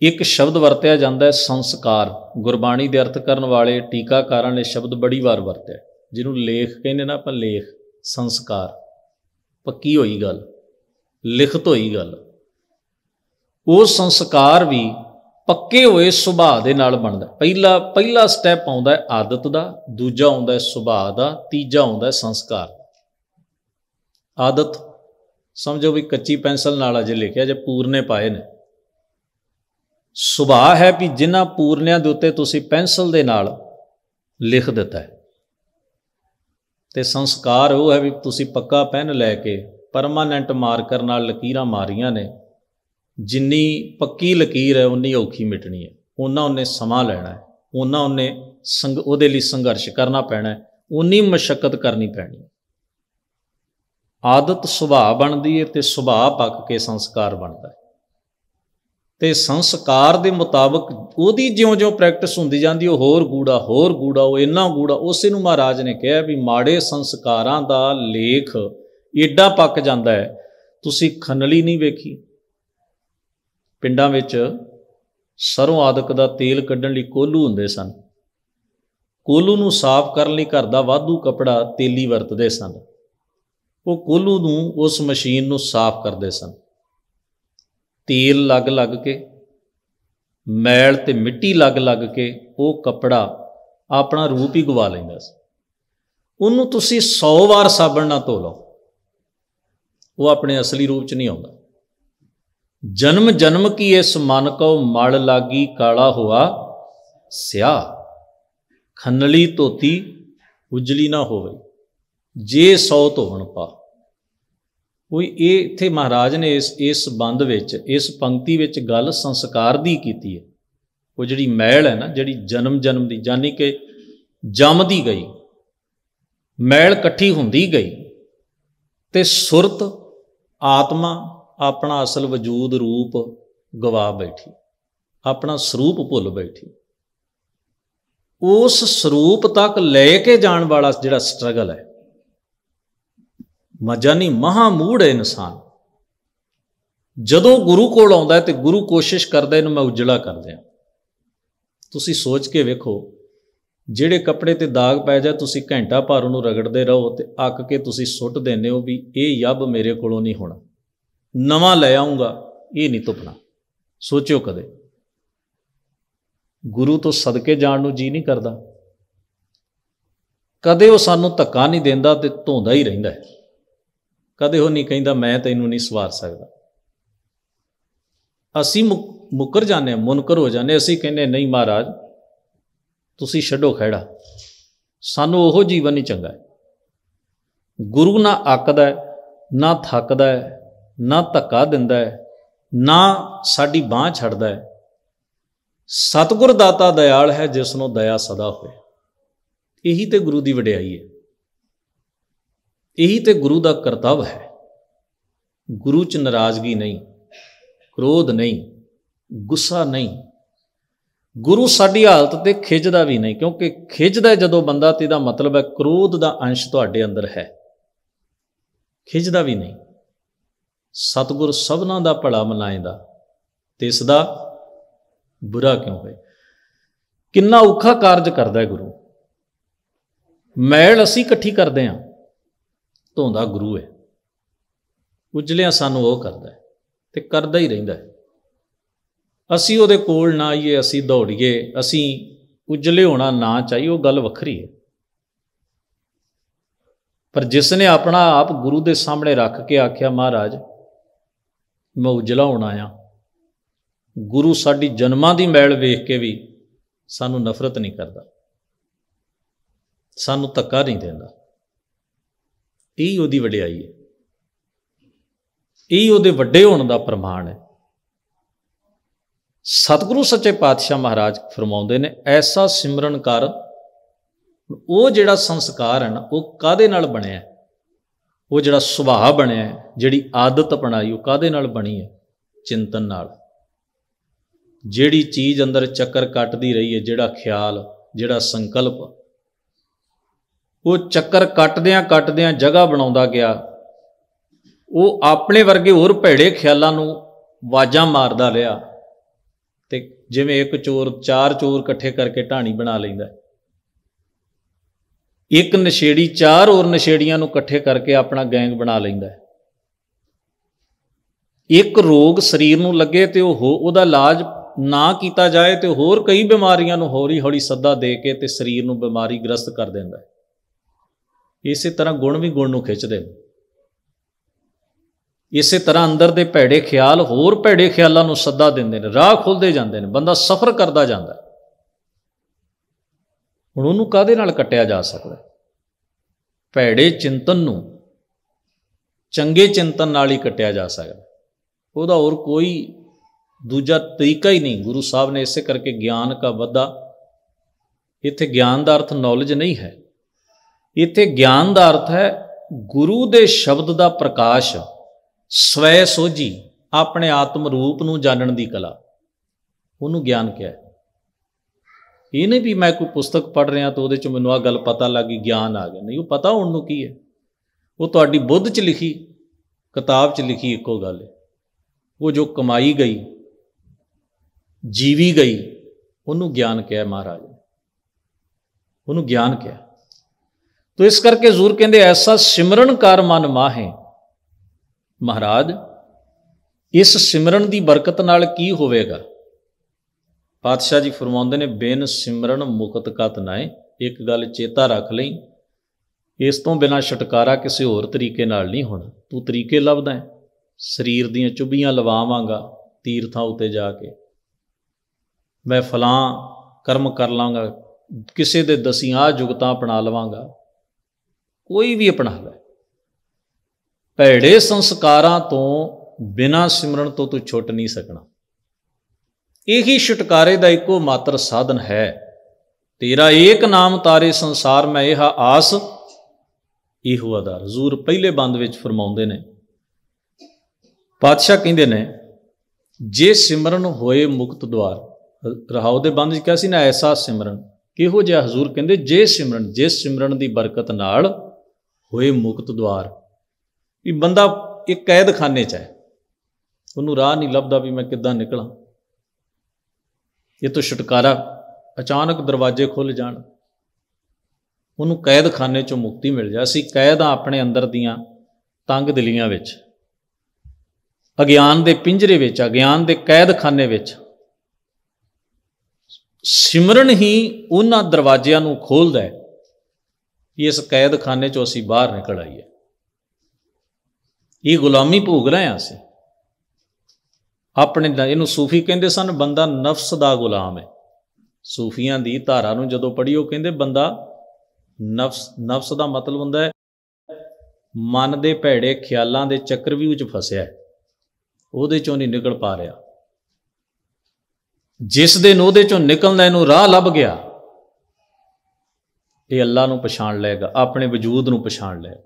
ਇੱਕ ਸ਼ਬਦ ਵਰਤਿਆ ਜਾਂਦਾ ਹੈ ਸੰਸਕਾਰ ਗੁਰਬਾਣੀ ਦੇ ਅਰਥ ਕਰਨ ਵਾਲੇ ਟੀਕਾਕਾਰਾਂ ਨੇ ਸ਼ਬਦ ਬੜੀ ਵਾਰ ਵਰਤਿਆ ਜਿਹਨੂੰ ਲੇਖ ਕਹਿੰਦੇ ਨਾ ਆਪਾਂ ਲੇਖ ਸੰਸਕਾਰ ਪੱਕੀ ਹੋਈ ਗੱਲ ਲਿਖਤ ਹੋਈ ਗੱਲ ਉਹ ਸੰਸਕਾਰ ਵੀ ਪੱਕੇ ਹੋਏ ਸੁਭਾਅ ਦੇ ਨਾਲ ਬਣਦਾ ਪਹਿਲਾ ਪਹਿਲਾ ਸਟੈਪ ਆਉਂਦਾ ਹੈ ਆਦਤ ਦਾ ਦੂਜਾ ਆਉਂਦਾ ਹੈ ਸੁਭਾਅ ਦਾ ਤੀਜਾ ਆਉਂਦਾ ਹੈ ਸੰਸਕਾਰ ਆਦਤ ਸਮਝੋ ਵੀ ਕੱਚੀ ਪੈਨਸਲ ਨਾਲ ਅਜੇ ਲਿਖਿਆ ਜੇ ਪੂਰਨੇ ਪਾਏ ਨੇ ਸੁਭਾਅ ਹੈ ਵੀ ਜਿਨ੍ਹਾਂ ਪੂਰਨਿਆਂ ਦੇ ਉੱਤੇ ਤੁਸੀਂ ਪੈਨਸਲ ਦੇ ਨਾਲ ਲਿਖ ਦਿੱਤਾ ਹੈ ਤੇ ਸੰਸਕਾਰ ਉਹ ਹੈ ਵੀ ਤੁਸੀਂ ਪੱਕਾ ਪੈਨ ਲੈ ਕੇ ਪਰਮਾਨੈਂਟ ਮਾਰਕਰ ਨਾਲ ਲਕੀਰਾਂ ਮਾਰੀਆਂ ਨੇ ਜਿੰਨੀ ਪੱਕੀ ਲਕੀਰ ਹੈ ਉਨੀ ਔਖੀ ਮਿਟਣੀ ਹੈ ਉਹਨਾਂ ਉਹਨੇ ਸਮਾਂ ਲੈਣਾ ਹੈ ਉਹਨਾਂ ਉਹਨੇ ਉਹਦੇ ਲਈ ਸੰਘਰਸ਼ ਕਰਨਾ ਪੈਣਾ ਹੈ ਉਨੀ ਮਸ਼ਕਤ ਕਰਨੀ ਪੈਣੀ ਹੈ ਆਦਤ ਸੁਭਾਅ ਬਣਦੀ ਹੈ ਤੇ ਸੁਭਾਅ ਪੱਕ ਕੇ ਸੰਸਕਾਰ ਬਣਦਾ ਹੈ ਤੇ ਸੰਸਕਾਰ ਦੇ ਮੁਤਾਬਕ ਉਹਦੀ ਜਿਉਂ-ਜਿਉਂ ਪ੍ਰੈਕਟਿਸ ਹੁੰਦੀ ਜਾਂਦੀ ਉਹ ਹੋਰ ਗੂੜਾ ਹੋਰ ਗੂੜਾ ਉਹ ਇੰਨਾ ਗੂੜਾ ਉਸੇ ਨੂੰ ਮਹਾਰਾਜ ਨੇ ਕਿਹਾ ਵੀ ਮਾੜੇ ਸੰਸਕਾਰਾਂ ਦਾ ਲੇਖ ਏਡਾ ਪੱਕ ਜਾਂਦਾ ਹੈ ਤੁਸੀਂ ਖਨਲੀ ਨਹੀਂ ਵੇਖੀ ਪਿੰਡਾਂ ਵਿੱਚ ਸਰੋਂ ਆਦਕ ਦਾ ਤੇਲ ਕੱਢਣ ਲਈ ਕੋਲੂ ਹੁੰਦੇ ਸਨ ਕੋਲੂ ਨੂੰ ਸਾਫ਼ ਕਰਨ ਲਈ ਘਰ ਦਾ ਵਾਧੂ ਕਪੜਾ ਤੇਲੀ ਵਰਤਦੇ ਸਨ ਉਹ ਕੋਲੂ ਨੂੰ ਉਸ ਮਸ਼ੀਨ ਨੂੰ ਸਾਫ਼ ਕਰਦੇ ਸਨ ਤੇਲ ਲੱਗ ਲੱਗ ਕੇ ਮੈਲ ਤੇ ਮਿੱਟੀ ਲੱਗ ਲੱਗ ਕੇ ਉਹ ਕਪੜਾ ਆਪਣਾ ਰੂਪ ਹੀ ਗਵਾ ਲੈਂਦਾ ਸੀ ਉਹਨੂੰ ਤੁਸੀਂ 100 ਵਾਰ ਸਾਬਣ ਨਾਲ ਧੋ ਲਓ ਉਹ ਆਪਣੇ ਅਸਲੀ ਰੂਪ 'ਚ ਨਹੀਂ ਆਉਂਦਾ ਜਨਮ ਜਨਮ ਕੀ ਇਸ ਮਨ ਕੋ ਮਲ ਲਾਗੀ ਕਾਲਾ ਹੋਆ ਸਿਆ ਖੰਨਲੀ ਤੋਤੀ ਉਜਲੀ ਨਾ ਹੋਵੇ ਜੇ ਸੌ ਧੋਵਣ ਪਾ ਕੋਈ ਇਹ ਇੱਥੇ ਮਹਾਰਾਜ ਨੇ ਇਸ ਇਸ ਬੰਦ ਵਿੱਚ ਇਸ ਪੰਕਤੀ ਵਿੱਚ ਗੱਲ ਸੰਸਕਾਰ ਦੀ ਕੀਤੀ ਹੈ ਉਹ ਜਿਹੜੀ ਮੈਲ ਹੈ ਨਾ ਜਿਹੜੀ ਜਨਮ ਜਨਮ ਦੀ ਜਾਨੀ ਕਿ ਜੰਮਦੀ ਗਈ ਮੈਲ ਇਕੱਠੀ ਹੁੰਦੀ ਗਈ ਤੇ ਸੁਰਤ ਆਤਮਾ ਆਪਣਾ ਅਸਲ ਵਜੂਦ ਰੂਪ ਗਵਾ ਬੈਠੀ ਆਪਣਾ ਸਰੂਪ ਭੁੱਲ ਬੈਠੀ ਉਸ ਸਰੂਪ ਤੱਕ ਲੈ ਕੇ ਜਾਣ ਵਾਲਾ ਜਿਹੜਾ ਸਟਰਗਲ ਹੈ ਮਜਾਨੀ ਮੂੜ ਹੈ ਇਨਸਾਨ ਜਦੋਂ ਗੁਰੂ ਕੋਲ ਆਉਂਦਾ ਤੇ ਗੁਰੂ ਕੋਸ਼ਿਸ਼ ਕਰਦਾ ਇਹਨੂੰ ਮੈਂ ਉਜਲਾ ਕਰ ਦਿਆਂ ਤੁਸੀਂ ਸੋਚ ਕੇ ਵੇਖੋ ਜਿਹੜੇ ਕੱਪੜੇ ਤੇ ਦਾਗ ਪੈ ਜਾ ਤੁਸੀਂ ਘੰਟਾ ਭਰ ਉਹਨੂੰ ਰਗੜਦੇ ਰਹੋ ਤੇ ਅੱਕ ਕੇ ਤੁਸੀਂ ਸੁੱਟ ਦਿੰਦੇ ਹੋ ਵੀ ਇਹ ਯੱਬ ਮੇਰੇ ਕੋਲੋਂ ਨਹੀਂ ਹੋਣਾ ਨਵਾਂ ਲੈ ਆਉਂਗਾ ਇਹ ਨਹੀਂ ਤੁਪਣਾ ਸੋਚਿਓ ਕਦੇ ਗੁਰੂ ਤੋਂ ਸਦਕੇ ਜਾਣ ਨੂੰ ਜੀ ਨਹੀਂ ਕਰਦਾ ਕਦੇ ਉਹ ਸਾਨੂੰ ਧੱਕਾ ਨਹੀਂ ਦਿੰਦਾ ਤੇ ਧੋਂਦਾ ਹੀ ਰਹਿੰਦਾ ਹੈ ਕਦੇ ਉਹ ਨਹੀਂ ਕਹਿੰਦਾ ਮੈਂ ਤੈਨੂੰ ਨਹੀਂ ਸਵਾਰ ਸਕਦਾ ਅਸੀਂ ਮੁਕਰ ਜਾਂਦੇ ਹਾਂ ਮੁਨਕਰ ਹੋ ਜਾਂਦੇ ਅਸੀਂ ਕਹਿੰਦੇ ਨਹੀਂ ਮਹਾਰਾਜ ਤੁਸੀਂ ਛੱਡੋ ਖੈੜਾ ਸਾਨੂੰ ਉਹ ਜੀਵਨ ਹੀ ਚੰਗਾ ਹੈ ਗੁਰੂ ਨਾ ਅੱਕਦਾ ਨਾ ਥੱਕਦਾ ਨਾ ਧੱਕਾ ਦਿੰਦਾ ਹੈ ਨਾ ਸਾਡੀ ਬਾਹ ਛੱਡਦਾ ਹੈ ਸਤਗੁਰ ਦਾਤਾ ਦਇਆਲ ਹੈ ਜਿਸ ਨੂੰ ਦਇਆ ਸਦਾ ਹੋਵੇ ਇਹੀ ਤੇ ਗੁਰੂ ਦੀ ਵਡਿਆਈ ਹੈ ਇਹੀ ਤੇ ਗੁਰੂ ਦਾ ਕਰਤੱਵ ਹੈ ਗੁਰੂ 'ਚ ਨਾਰਾਜ਼ਗੀ ਨਹੀਂ ਕ੍ਰੋਧ ਨਹੀਂ ਗੁੱਸਾ ਨਹੀਂ ਗੁਰੂ ਸਾਡੀ ਹਾਲਤ ਤੇ ਖਿੱਚਦਾ ਵੀ ਨਹੀਂ ਕਿਉਂਕਿ ਖਿੱਚਦਾ ਜਦੋਂ ਬੰਦਾ ਤੇ ਦਾ ਮਤਲਬ ਹੈ ਕ੍ਰੋਧ ਦਾ ਅੰਸ਼ ਤੁਹਾਡੇ ਅੰਦਰ ਹੈ ਖਿੱਚਦਾ ਵੀ ਨਹੀਂ ਸਤਗੁਰ ਸਭਨਾ ਦਾ ਭਲਾ ਮਨਾਏਦਾ ਤੇ ਇਸ ਦਾ ਬੁਰਾ ਕਿਉਂ ਹੋਏ ਕਿੰਨਾ ਔਖਾ ਕਾਰਜ ਕਰਦਾ ਹੈ ਗੁਰੂ ਮੈਲ ਅਸੀਂ ਇਕੱਠੀ ਕਰਦੇ ਹਾਂ ਧੋਂਦਾ ਗੁਰੂ ਹੈ ਉਜਲਿਆ ਸਾਨੂੰ ਉਹ ਕਰਦਾ ਤੇ ਕਰਦਾ ਹੀ ਰਹਿੰਦਾ ਅਸੀਂ ਉਹਦੇ ਕੋਲ ਨਾ ਆਈਏ ਅਸੀਂ ਦੌੜੀਏ ਅਸੀਂ ਉਜਲੇ ਹੋਣਾ ਨਾ ਚਾਹੀ ਉਹ ਗੱਲ ਵੱਖਰੀ ਹੈ ਪਰ ਜਿਸ ਨੇ ਆਪਣਾ ਆਪ ਗੁਰੂ ਦੇ ਸਾਹਮਣੇ ਰੱਖ ਕੇ ਆਖਿਆ ਮਹਾਰਾਜ ਮੈਂ ਉਜਲਾ ਹੋਣਾ ਆ ਗੁਰੂ ਸਾਡੀ ਜਨਮਾਂ ਦੀ ਮੈਲ ਵੇਖ ਕੇ ਵੀ ਸਾਨੂੰ ਨਫ਼ਰਤ ਨਹੀਂ ਕਰਦਾ ਸਾਨੂੰ ਤੱਕਾ ਨਹੀਂ ਦਿੰਦਾ ਇਹ ਹੀ ਉਹਦੀ ਵਡਿਆਈ ਹੈ ਇਹ ਹੀ ਉਹਦੇ ਵੱਡੇ ਹੋਣ ਦਾ ਪ੍ਰਮਾਣ ਹੈ ਸਤਿਗੁਰੂ ਸੱਚੇ ਪਾਤਸ਼ਾਹ ਮਹਾਰਾਜ ਫਰਮਾਉਂਦੇ ਨੇ ਐਸਾ ਸਿਮਰਨ ਕਰ ਉਹ ਜਿਹੜਾ ਸੰਸਕਾਰ ਹੈ ਨਾ ਉਹ ਕਾਦੇ ਨਾਲ ਬਣਿਆ ਉਹ ਜਿਹੜਾ ਸੁਭਾਅ ਬਣਿਆ ਜਿਹੜੀ ਆਦਤ ਬਣਾਈ ਉਹ ਕਾਦੇ ਨਾਲ ਬਣੀ ਹੈ ਚਿੰਤਨ ਨਾਲ ਜਿਹੜੀ ਚੀਜ਼ ਅੰਦਰ ਚੱਕਰ ਕੱਟਦੀ ਰਹੀ ਹੈ ਜਿਹੜਾ ਖਿਆਲ ਜਿਹੜਾ ਸੰਕਲਪ ਉਹ ਚੱਕਰ ਕੱਟਦਿਆਂ ਕੱਟਦਿਆਂ ਜਗ੍ਹਾ ਬਣਾਉਂਦਾ ਗਿਆ ਉਹ ਆਪਣੇ ਵਰਗੇ ਹੋਰ ਭੇੜੇ ਖਿਆਲਾਂ ਨੂੰ ਵਾਜਾਂ ਮਾਰਦਾ ਰਿਹਾ ਤੇ ਜਿਵੇਂ ਇੱਕ ਚੋਰ ਚਾਰ ਚੋਰ ਇਕੱਠੇ ਕਰਕੇ ਢਾਣੀ ਬਣਾ ਲੈਂਦਾ ਇੱਕ ਨਸ਼ੇੜੀ ਚਾਰ ਹੋਰ ਨਸ਼ੇੜੀਆਂ ਨੂੰ ਇਕੱਠੇ ਕਰਕੇ ਆਪਣਾ ਗੈਂਗ ਬਣਾ ਲੈਂਦਾ ਇੱਕ ਰੋਗ ਸਰੀਰ ਨੂੰ ਲੱਗੇ ਤੇ ਉਹ ਉਹਦਾ ਇਲਾਜ ਨਾ ਕੀਤਾ ਜਾਏ ਤੇ ਹੋਰ ਕਈ ਬਿਮਾਰੀਆਂ ਨੂੰ ਹੌਲੀ ਹੌਲੀ ਸੱਦਾ ਦੇ ਕੇ ਤੇ ਸਰੀਰ ਨੂੰ ਬਿਮਾਰੀ ਗ੍ਰਸਤ ਕਰ ਦਿੰਦਾ ਹੈ ਇਸੇ ਤਰ੍ਹਾਂ ਗੁਣ ਵੀ ਗੁਣ ਨੂੰ ਖਿੱਚਦੇ ਨੇ ਇਸੇ ਤਰ੍ਹਾਂ ਅੰਦਰ ਦੇ ਭੈੜੇ ਖਿਆਲ ਹੋਰ ਭੈੜੇ ਖਿਆਲਾਂ ਨੂੰ ਸੱਦਾ ਦਿੰਦੇ ਨੇ ਰਾਹ ਖੁੱਲਦੇ ਜਾਂਦੇ ਨੇ ਬੰਦਾ ਸਫ਼ਰ ਕਰਦਾ ਜਾਂਦਾ ਹੁਣ ਉਹਨੂੰ ਕਾਦੇ ਨਾਲ ਕੱਟਿਆ ਜਾ ਸਕਦਾ ਭੈੜੇ ਚਿੰਤਨ ਨੂੰ ਚੰਗੇ ਚਿੰਤਨ ਨਾਲ ਹੀ ਕੱਟਿਆ ਜਾ ਸਕਦਾ ਉਹਦਾ ਹੋਰ ਕੋਈ ਦੂਜਾ ਤਰੀਕਾ ਹੀ ਨਹੀਂ ਗੁਰੂ ਸਾਹਿਬ ਨੇ ਇਸੇ ਕਰਕੇ ਗਿਆਨ ਦਾ ਵਾਧਾ ਇੱਥੇ ਗਿਆਨ ਦਾ ਅਰਥ ਨੌਲੇਜ ਨਹੀਂ ਹੈ ਇੱਥੇ ਗਿਆਨ ਦਾ ਅਰਥ ਹੈ ਗੁਰੂ ਦੇ ਸ਼ਬਦ ਦਾ ਪ੍ਰਕਾਸ਼ ਸਵੈ ਸੋਝੀ ਆਪਣੇ ਆਤਮ ਰੂਪ ਨੂੰ ਜਾਣਨ ਦੀ ਕਲਾ ਉਹਨੂੰ ਗਿਆਨ ਕਿਹਾ ਇਹ ਨਹੀਂ ਵੀ ਮੈਂ ਕੋਈ ਪੁਸਤਕ ਪੜ੍ਹ ਰਿਹਾ ਤਾਂ ਉਹਦੇ ਚ ਮੈਨੂੰ ਆ ਗੱਲ ਪਤਾ ਲੱਗ ਗਈ ਗਿਆਨ ਆ ਗਿਆ ਨਹੀਂ ਉਹ ਪਤਾ ਹੋਣ ਨੂੰ ਕੀ ਹੈ ਉਹ ਤੁਹਾਡੀ ਬੁੱਧ ਚ ਲਿਖੀ ਕਿਤਾਬ ਚ ਲਿਖੀ ਇੱਕੋ ਗੱਲ ਹੈ ਉਹ ਜੋ ਕਮਾਈ ਗਈ ਜੀਵੀ ਗਈ ਉਹਨੂੰ ਗਿਆਨ ਕਿਹਾ ਮਹਾਰਾਜ ਉਹਨੂੰ ਗਿਆਨ ਕਿਹਾ ਤੋ ਇਸ ਕਰਕੇ ਜ਼ੂਰ ਕਹਿੰਦੇ ਐਸਾ ਸਿਮਰਨ ਕਰ ਮਨ ਮਾਹੇ ਮਹਾਰਾਜ ਇਸ ਸਿਮਰਨ ਦੀ ਬਰਕਤ ਨਾਲ ਕੀ ਹੋਵੇਗਾ ਪਾਤਸ਼ਾਹ ਜੀ ਫਰਮਾਉਂਦੇ ਨੇ ਬੇਨ ਸਿਮਰਨ ਮੁਕਤ ਕਤ ਨਾਏ ਇੱਕ ਗੱਲ ਚੇਤਾ ਰੱਖ ਲਈ ਇਸ ਤੋਂ ਬਿਨਾ ਛਟਕਾਰਾ ਕਿਸੇ ਹੋਰ ਤਰੀਕੇ ਨਾਲ ਨਹੀਂ ਹੋਣਾ ਤੂੰ ਤਰੀਕੇ ਲੱਭਦਾ ਹੈ ਸਰੀਰ ਦੀਆਂ ਚੁਬੀਆਂ ਲਵਾਵਾਂਗਾ ਤੀਰਥਾਂ ਉੱਤੇ ਜਾ ਕੇ ਮੈਂ ਫਲਾਂ ਕਰਮ ਕਰ ਲਾਂਗਾ ਕਿਸੇ ਦੇ ਦਸੀਆਂ ਜੁਗਤਾਂ ਅਪਣਾ ਲਵਾਂਗਾ ਕੋਈ ਵੀ ਅਪਣਾਵੇ ਭੈੜੇ ਸੰਸਕਾਰਾਂ ਤੋਂ ਬਿਨਾ ਸਿਮਰਨ ਤੋਂ ਤੂੰ ਛੁੱਟ ਨਹੀਂ ਸਕਣਾ ਇਹੀ ਛੁਟਕਾਰੇ ਦਾ ਇੱਕੋ ਮਾਤਰ ਸਾਧਨ ਹੈ ਤੇਰਾ ਏਕ ਨਾਮ ਤਾਰੇ ਸੰਸਾਰ ਮੈਂ ਇਹ ਆਸ ਇਹੋ ਅਦਾ ਹਜ਼ੂਰ ਪਹਿਲੇ ਬੰਦ ਵਿੱਚ ਫਰਮਾਉਂਦੇ ਨੇ ਪਾਤਸ਼ਾਹ ਕਹਿੰਦੇ ਨੇ ਜੇ ਸਿਮਰਨ ਹੋਏ ਮੁਕਤ ਦਵਾਰ ਰਹਾਉ ਦੇ ਬੰਦ ਵਿੱਚ ਕਹਿਆ ਸੀ ਨਾ ਐਸਾ ਸਿਮਰਨ ਕਿਹੋ ਜਿਹਾ ਹਜ਼ੂਰ ਕਹਿੰਦੇ ਜੇ ਸਿਮਰਨ ਜੇ ਸਿਮਰਨ ਦੀ ਬਰਕਤ ਨਾਲ ਹੋਏ ਮੁਕਤ ਦਵਾਰ ਵੀ ਬੰਦਾ ਇੱਕ ਕੈਦਖਾਨੇ 'ਚ ਹੈ ਉਹਨੂੰ ਰਾਹ ਨਹੀਂ ਲੱਭਦਾ ਵੀ ਮੈਂ ਕਿੱਦਾਂ ਨਿਕਲਾਂ ਇਹ ਤੋਂ ਛੁਟਕਾਰਾ ਅਚਾਨਕ ਦਰਵਾਜ਼ੇ ਖੁੱਲ ਜਾਣ ਉਹਨੂੰ ਕੈਦਖਾਨੇ 'ਚੋਂ ਮੁਕਤੀ ਮਿਲ ਜਾ ਅਸੀਂ ਕੈਦਾਂ ਆਪਣੇ ਅੰਦਰ ਦੀਆਂ ਤੰਗ ਦਿਲੀਆਂ ਵਿੱਚ ਅਗਿਆਨ ਦੇ ਪਿੰਜਰੇ ਵਿੱਚ ਅਗਿਆਨ ਦੇ ਕੈਦਖਾਨੇ ਵਿੱਚ ਸਿਮਰਨ ਹੀ ਉਹਨਾਂ ਦਰਵਾਜ਼ਿਆਂ ਨੂੰ ਖੋਲਦਾ ਹੈ ਇਸ ਕੈਦਖਾਨੇ ਚੋਂ ਅਸੀਂ ਬਾਹਰ ਨਿਕਲ ਆਈਏ ਇਹ ਗੁਲਾਮੀ ਭੋਗ ਰਹੇ ਆ ਅਸੀਂ ਆਪਣੇ ਇਹਨੂੰ ਸੂਫੀ ਕਹਿੰਦੇ ਸਨ ਬੰਦਾ ਨਫਸ ਦਾ ਗੁਲਾਮ ਹੈ ਸੂਫੀਆਂ ਦੀ ਧਾਰਾ ਨੂੰ ਜਦੋਂ ਪੜ੍ਹੀ ਉਹ ਕਹਿੰਦੇ ਬੰਦਾ ਨਫਸ ਨਫਸ ਦਾ ਮਤਲਬ ਹੁੰਦਾ ਹੈ ਮਨ ਦੇ ਭੈੜੇ ਖਿਆਲਾਂ ਦੇ ਚੱਕਰ ਵੀ ਵਿੱਚ ਫਸਿਆ ਉਹਦੇ ਚੋਂ ਨਹੀਂ ਨਿਕਲ ਪਾ ਰਿਹਾ ਜਿਸ ਦਿਨ ਉਹਦੇ ਚੋਂ ਨਿਕਲਣ ਦਾ ਇਹਨੂੰ ਰਾਹ ਲੱਭ ਗਿਆ ਇਹ ਅੱਲਾ ਨੂੰ ਪਛਾਣ ਲਏਗਾ ਆਪਣੇ ਵਜੂਦ ਨੂੰ ਪਛਾਣ ਲਏਗਾ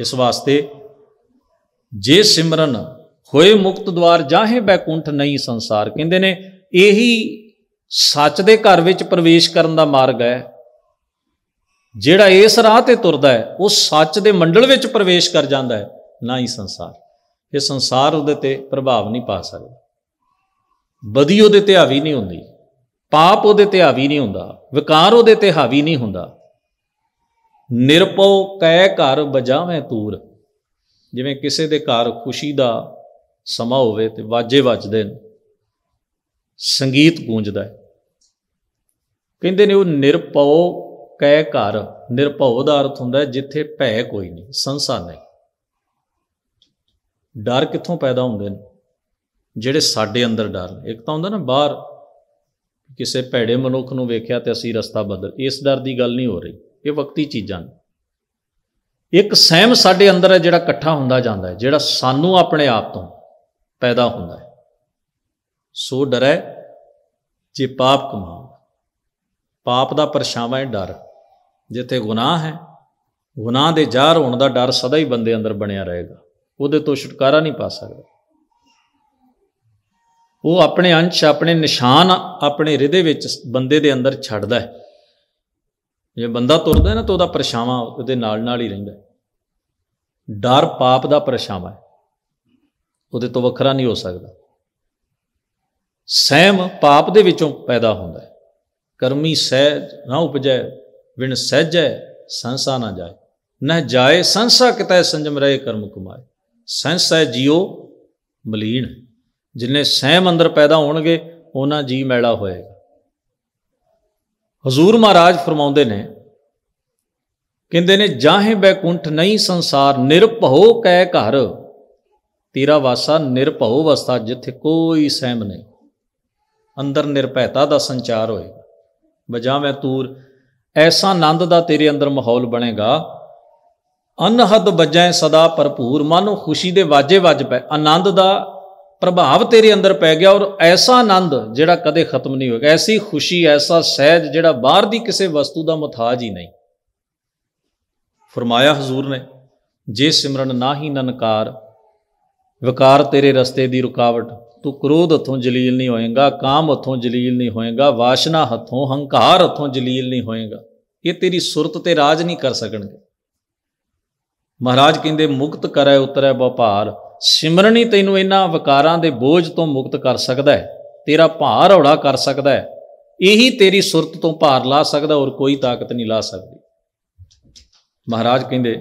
ਇਸ ਵਾਸਤੇ ਜੇ ਸਿਮਰਨ ਹੋਏ ਮੁਕਤ ਦਵਾਰ ਜਾਹੇ ਬੈਕੁੰਠ ਨਹੀਂ ਸੰਸਾਰ ਕਹਿੰਦੇ ਨੇ ਇਹੀ ਸੱਚ ਦੇ ਘਰ ਵਿੱਚ ਪ੍ਰਵੇਸ਼ ਕਰਨ ਦਾ ਮਾਰਗ ਹੈ ਜਿਹੜਾ ਇਸ ਰਾਹ ਤੇ ਤੁਰਦਾ ਹੈ ਉਹ ਸੱਚ ਦੇ ਮੰਡਲ ਵਿੱਚ ਪ੍ਰਵੇਸ਼ ਕਰ ਜਾਂਦਾ ਹੈ ਨਾ ਹੀ ਸੰਸਾਰ ਇਹ ਸੰਸਾਰ ਉਹਦੇ ਤੇ ਪ੍ਰਭਾਵ ਨਹੀਂ ਪਾ ਸਕਦਾ ਬਦੀ ਉਹਦੇ ਤੇ ਹਾਵੀ ਨਹੀਂ ਹੁੰਦੀ ਪਾਪ ਉਹਦੇ ਤੇ ਹਾਵੀ ਨਹੀਂ ਹੁੰਦਾ ਵਿਕਾਰ ਉਹਦੇ ਤੇ ਹਾਵੀ ਨਹੀਂ ਹੁੰਦਾ ਨਿਰਪਉ ਕੈ ਘਰ ਵਜਾਵੇਂ ਤੂਰ ਜਿਵੇਂ ਕਿਸੇ ਦੇ ਘਰ ਖੁਸ਼ੀ ਦਾ ਸਮਾ ਹੋਵੇ ਤੇ ਵਾਜੇ ਵੱਜਦੇ ਨੇ ਸੰਗੀਤ ਗੂੰਜਦਾ ਹੈ ਕਹਿੰਦੇ ਨੇ ਉਹ ਨਿਰਪਉ ਕੈ ਘਰ ਨਿਰਪਉ ਦਾ ਅਰਥ ਹੁੰਦਾ ਜਿੱਥੇ ਭੈ ਕੋਈ ਨਹੀਂ ਸੰਸਾ ਨਹੀਂ ਡਰ ਕਿੱਥੋਂ ਪੈਦਾ ਹੁੰਦੇ ਨੇ ਜਿਹੜੇ ਸਾਡੇ ਅੰਦਰ ਡਰ ਇੱਕ ਤਾਂ ਹੁੰਦਾ ਨਾ ਬਾਹਰ ਕਿਸੇ ਭੈੜੇ ਮਨੁੱਖ ਨੂੰ ਵੇਖਿਆ ਤੇ ਅਸੀਂ ਰਸਤਾ ਬਦਲ ਇਸ ਡਰ ਦੀ ਗੱਲ ਨਹੀਂ ਹੋ ਰਹੀ ਇਹ ਵਕਤੀ ਚੀਜ਼ਾਂ ਨੇ ਇੱਕ ਸਹਿਮ ਸਾਡੇ ਅੰਦਰ ਹੈ ਜਿਹੜਾ ਇਕੱਠਾ ਹੁੰਦਾ ਜਾਂਦਾ ਹੈ ਜਿਹੜਾ ਸਾਨੂੰ ਆਪਣੇ ਆਪ ਤੋਂ ਪੈਦਾ ਹੁੰਦਾ ਹੈ ਸੋ ਡਰੈ ਜੇ ਪਾਪ ਕਮਾਉ ਪਾਪ ਦਾ ਪਰਛਾਵਾਂ ਹੈ ਡਰ ਜਿੱਥੇ ਗੁਨਾਹ ਹੈ ਗੁਨਾਹ ਦੇ ਜਾਰ ਹੋਣ ਦਾ ਡਰ ਸਦਾ ਹੀ ਬੰਦੇ ਅੰਦਰ ਬਣਿਆ ਰਹੇਗਾ ਉਹਦੇ ਤੋਂ ਛੁਟਕਾਰਾ ਨਹੀਂ ਪਾ ਸਕਦਾ ਉਹ ਆਪਣੇ ਅੰਸ਼ ਆਪਣੇ ਨਿਸ਼ਾਨ ਆਪਣੇ ਹਿਰਦੇ ਵਿੱਚ ਬੰਦੇ ਦੇ ਅੰਦਰ ਛੱਡਦਾ ਹੈ ਜੇ ਬੰਦਾ ਤੁਰਦਾ ਹੈ ਨਾ ਤਾਂ ਉਹਦਾ ਪਰਛਾਵਾਂ ਉਹਦੇ ਨਾਲ ਨਾਲ ਹੀ ਰਹਿੰਦਾ ਡਰ ਪਾਪ ਦਾ ਪਰਛਾਵਾਂ ਹੈ ਉਹਦੇ ਤੋਂ ਵੱਖਰਾ ਨਹੀਂ ਹੋ ਸਕਦਾ ਸਹਿਮ ਪਾਪ ਦੇ ਵਿੱਚੋਂ ਪੈਦਾ ਹੁੰਦਾ ਹੈ ਕਰਮੀ ਸਹਿਜ ਨਾ ਉਪਜੈ ਵਿਣ ਸਹਿਜੈ ਸੰਸਾ ਨਾ ਜਾਏ ਨਾ ਜਾਏ ਸੰਸਾ ਕਿਤੈ ਸੰਜਮ ਰਹੇ ਕਰਮ ਕੁਮਾਰ ਸੰਸਾ ਜਿਉ ਮਲੀਨ ਜਿੰਨੇ ਸਹਿਮ ਅੰਦਰ ਪੈਦਾ ਹੋਣਗੇ ਉਹਨਾਂ ਜੀ ਮੈਲਾ ਹੋਏਗਾ ਹਜ਼ੂਰ ਮਹਾਰਾਜ ਫਰਮਾਉਂਦੇ ਨੇ ਕਹਿੰਦੇ ਨੇ ਜਾਹੇ ਬੈਕੁੰਠ ਨਹੀਂ ਸੰਸਾਰ ਨਿਰਭਉ ਕੈ ਘਰ ਤੇਰਾ ਵਾਸਾ ਨਿਰਭਉ ਅਵਸਥਾ ਜਿੱਥੇ ਕੋਈ ਸਹਿਮ ਨਹੀਂ ਅੰਦਰ ਨਿਰਭੈਤਾ ਦਾ ਸੰਚਾਰ ਹੋਏਗਾ ਬਜਾ ਮੈਂ ਤੂਰ ਐਸਾ ਆਨੰਦ ਦਾ ਤੇਰੇ ਅੰਦਰ ਮਾਹੌਲ ਬਣੇਗਾ ਅਨਹਦ ਵਜੈ ਸਦਾ ਭਰਪੂਰ ਮਨ ਨੂੰ ਖੁਸ਼ੀ ਦੇ ਵਾਜੇ ਵੱਜ ਪੈ ਆਨੰਦ ਦਾ ਪ੍ਰਭਾਵ ਤੇਰੇ ਅੰਦਰ ਪੈ ਗਿਆ ਔਰ ਐਸਾ ਆਨੰਦ ਜਿਹੜਾ ਕਦੇ ਖਤਮ ਨਹੀਂ ਹੋਏਗਾ ਐਸੀ ਖੁਸ਼ੀ ਐਸਾ ਸਹਿਜ ਜਿਹੜਾ ਬਾਹਰ ਦੀ ਕਿਸੇ ਵਸਤੂ ਦਾ ਮੁਤਾਜ ਹੀ ਨਹੀਂ ਫਰਮਾਇਆ ਹਜ਼ੂਰ ਨੇ ਜੇ ਸਿਮਰਨ ਨਾਹੀ ਨਨਕਾਰ ਵਿਕਾਰ ਤੇਰੇ ਰਸਤੇ ਦੀ ਰੁਕਾਵਟ ਤੂੰ ਕ੍ਰੋਧ ਹੱਥੋਂ ਜਲੀਲ ਨਹੀਂ ਹੋਏਗਾ ਕਾਮ ਹੱਥੋਂ ਜਲੀਲ ਨਹੀਂ ਹੋਏਗਾ ਵਾਸ਼ਨਾ ਹੱਥੋਂ ਹੰਕਾਰ ਹੱਥੋਂ ਜਲੀਲ ਨਹੀਂ ਹੋਏਗਾ ਇਹ ਤੇਰੀ ਸੁਰਤ ਤੇ ਰਾਜ ਨਹੀਂ ਕਰ ਸਕਣਗੇ ਮਹਾਰਾਜ ਕਹਿੰਦੇ ਮੁਕਤ ਕਰੈ ਉਤਰੈ ਵਪਾਰ ਸਿਮਰਨ ਹੀ ਤੈਨੂੰ ਇਹਨਾਂ ਵਿਕਾਰਾਂ ਦੇ ਬੋਝ ਤੋਂ ਮੁਕਤ ਕਰ ਸਕਦਾ ਹੈ ਤੇਰਾ ਭਾਰ ਹੌਲਾ ਕਰ ਸਕਦਾ ਹੈ ਇਹੀ ਤੇਰੀ ਸੁਰਤ ਤੋਂ ਭਾਰ ਲਾ ਸਕਦਾ ਔਰ ਕੋਈ ਤਾਕਤ ਨਹੀਂ ਲਾ ਸਕਦੀ ਮਹਾਰਾਜ ਕਹਿੰਦੇ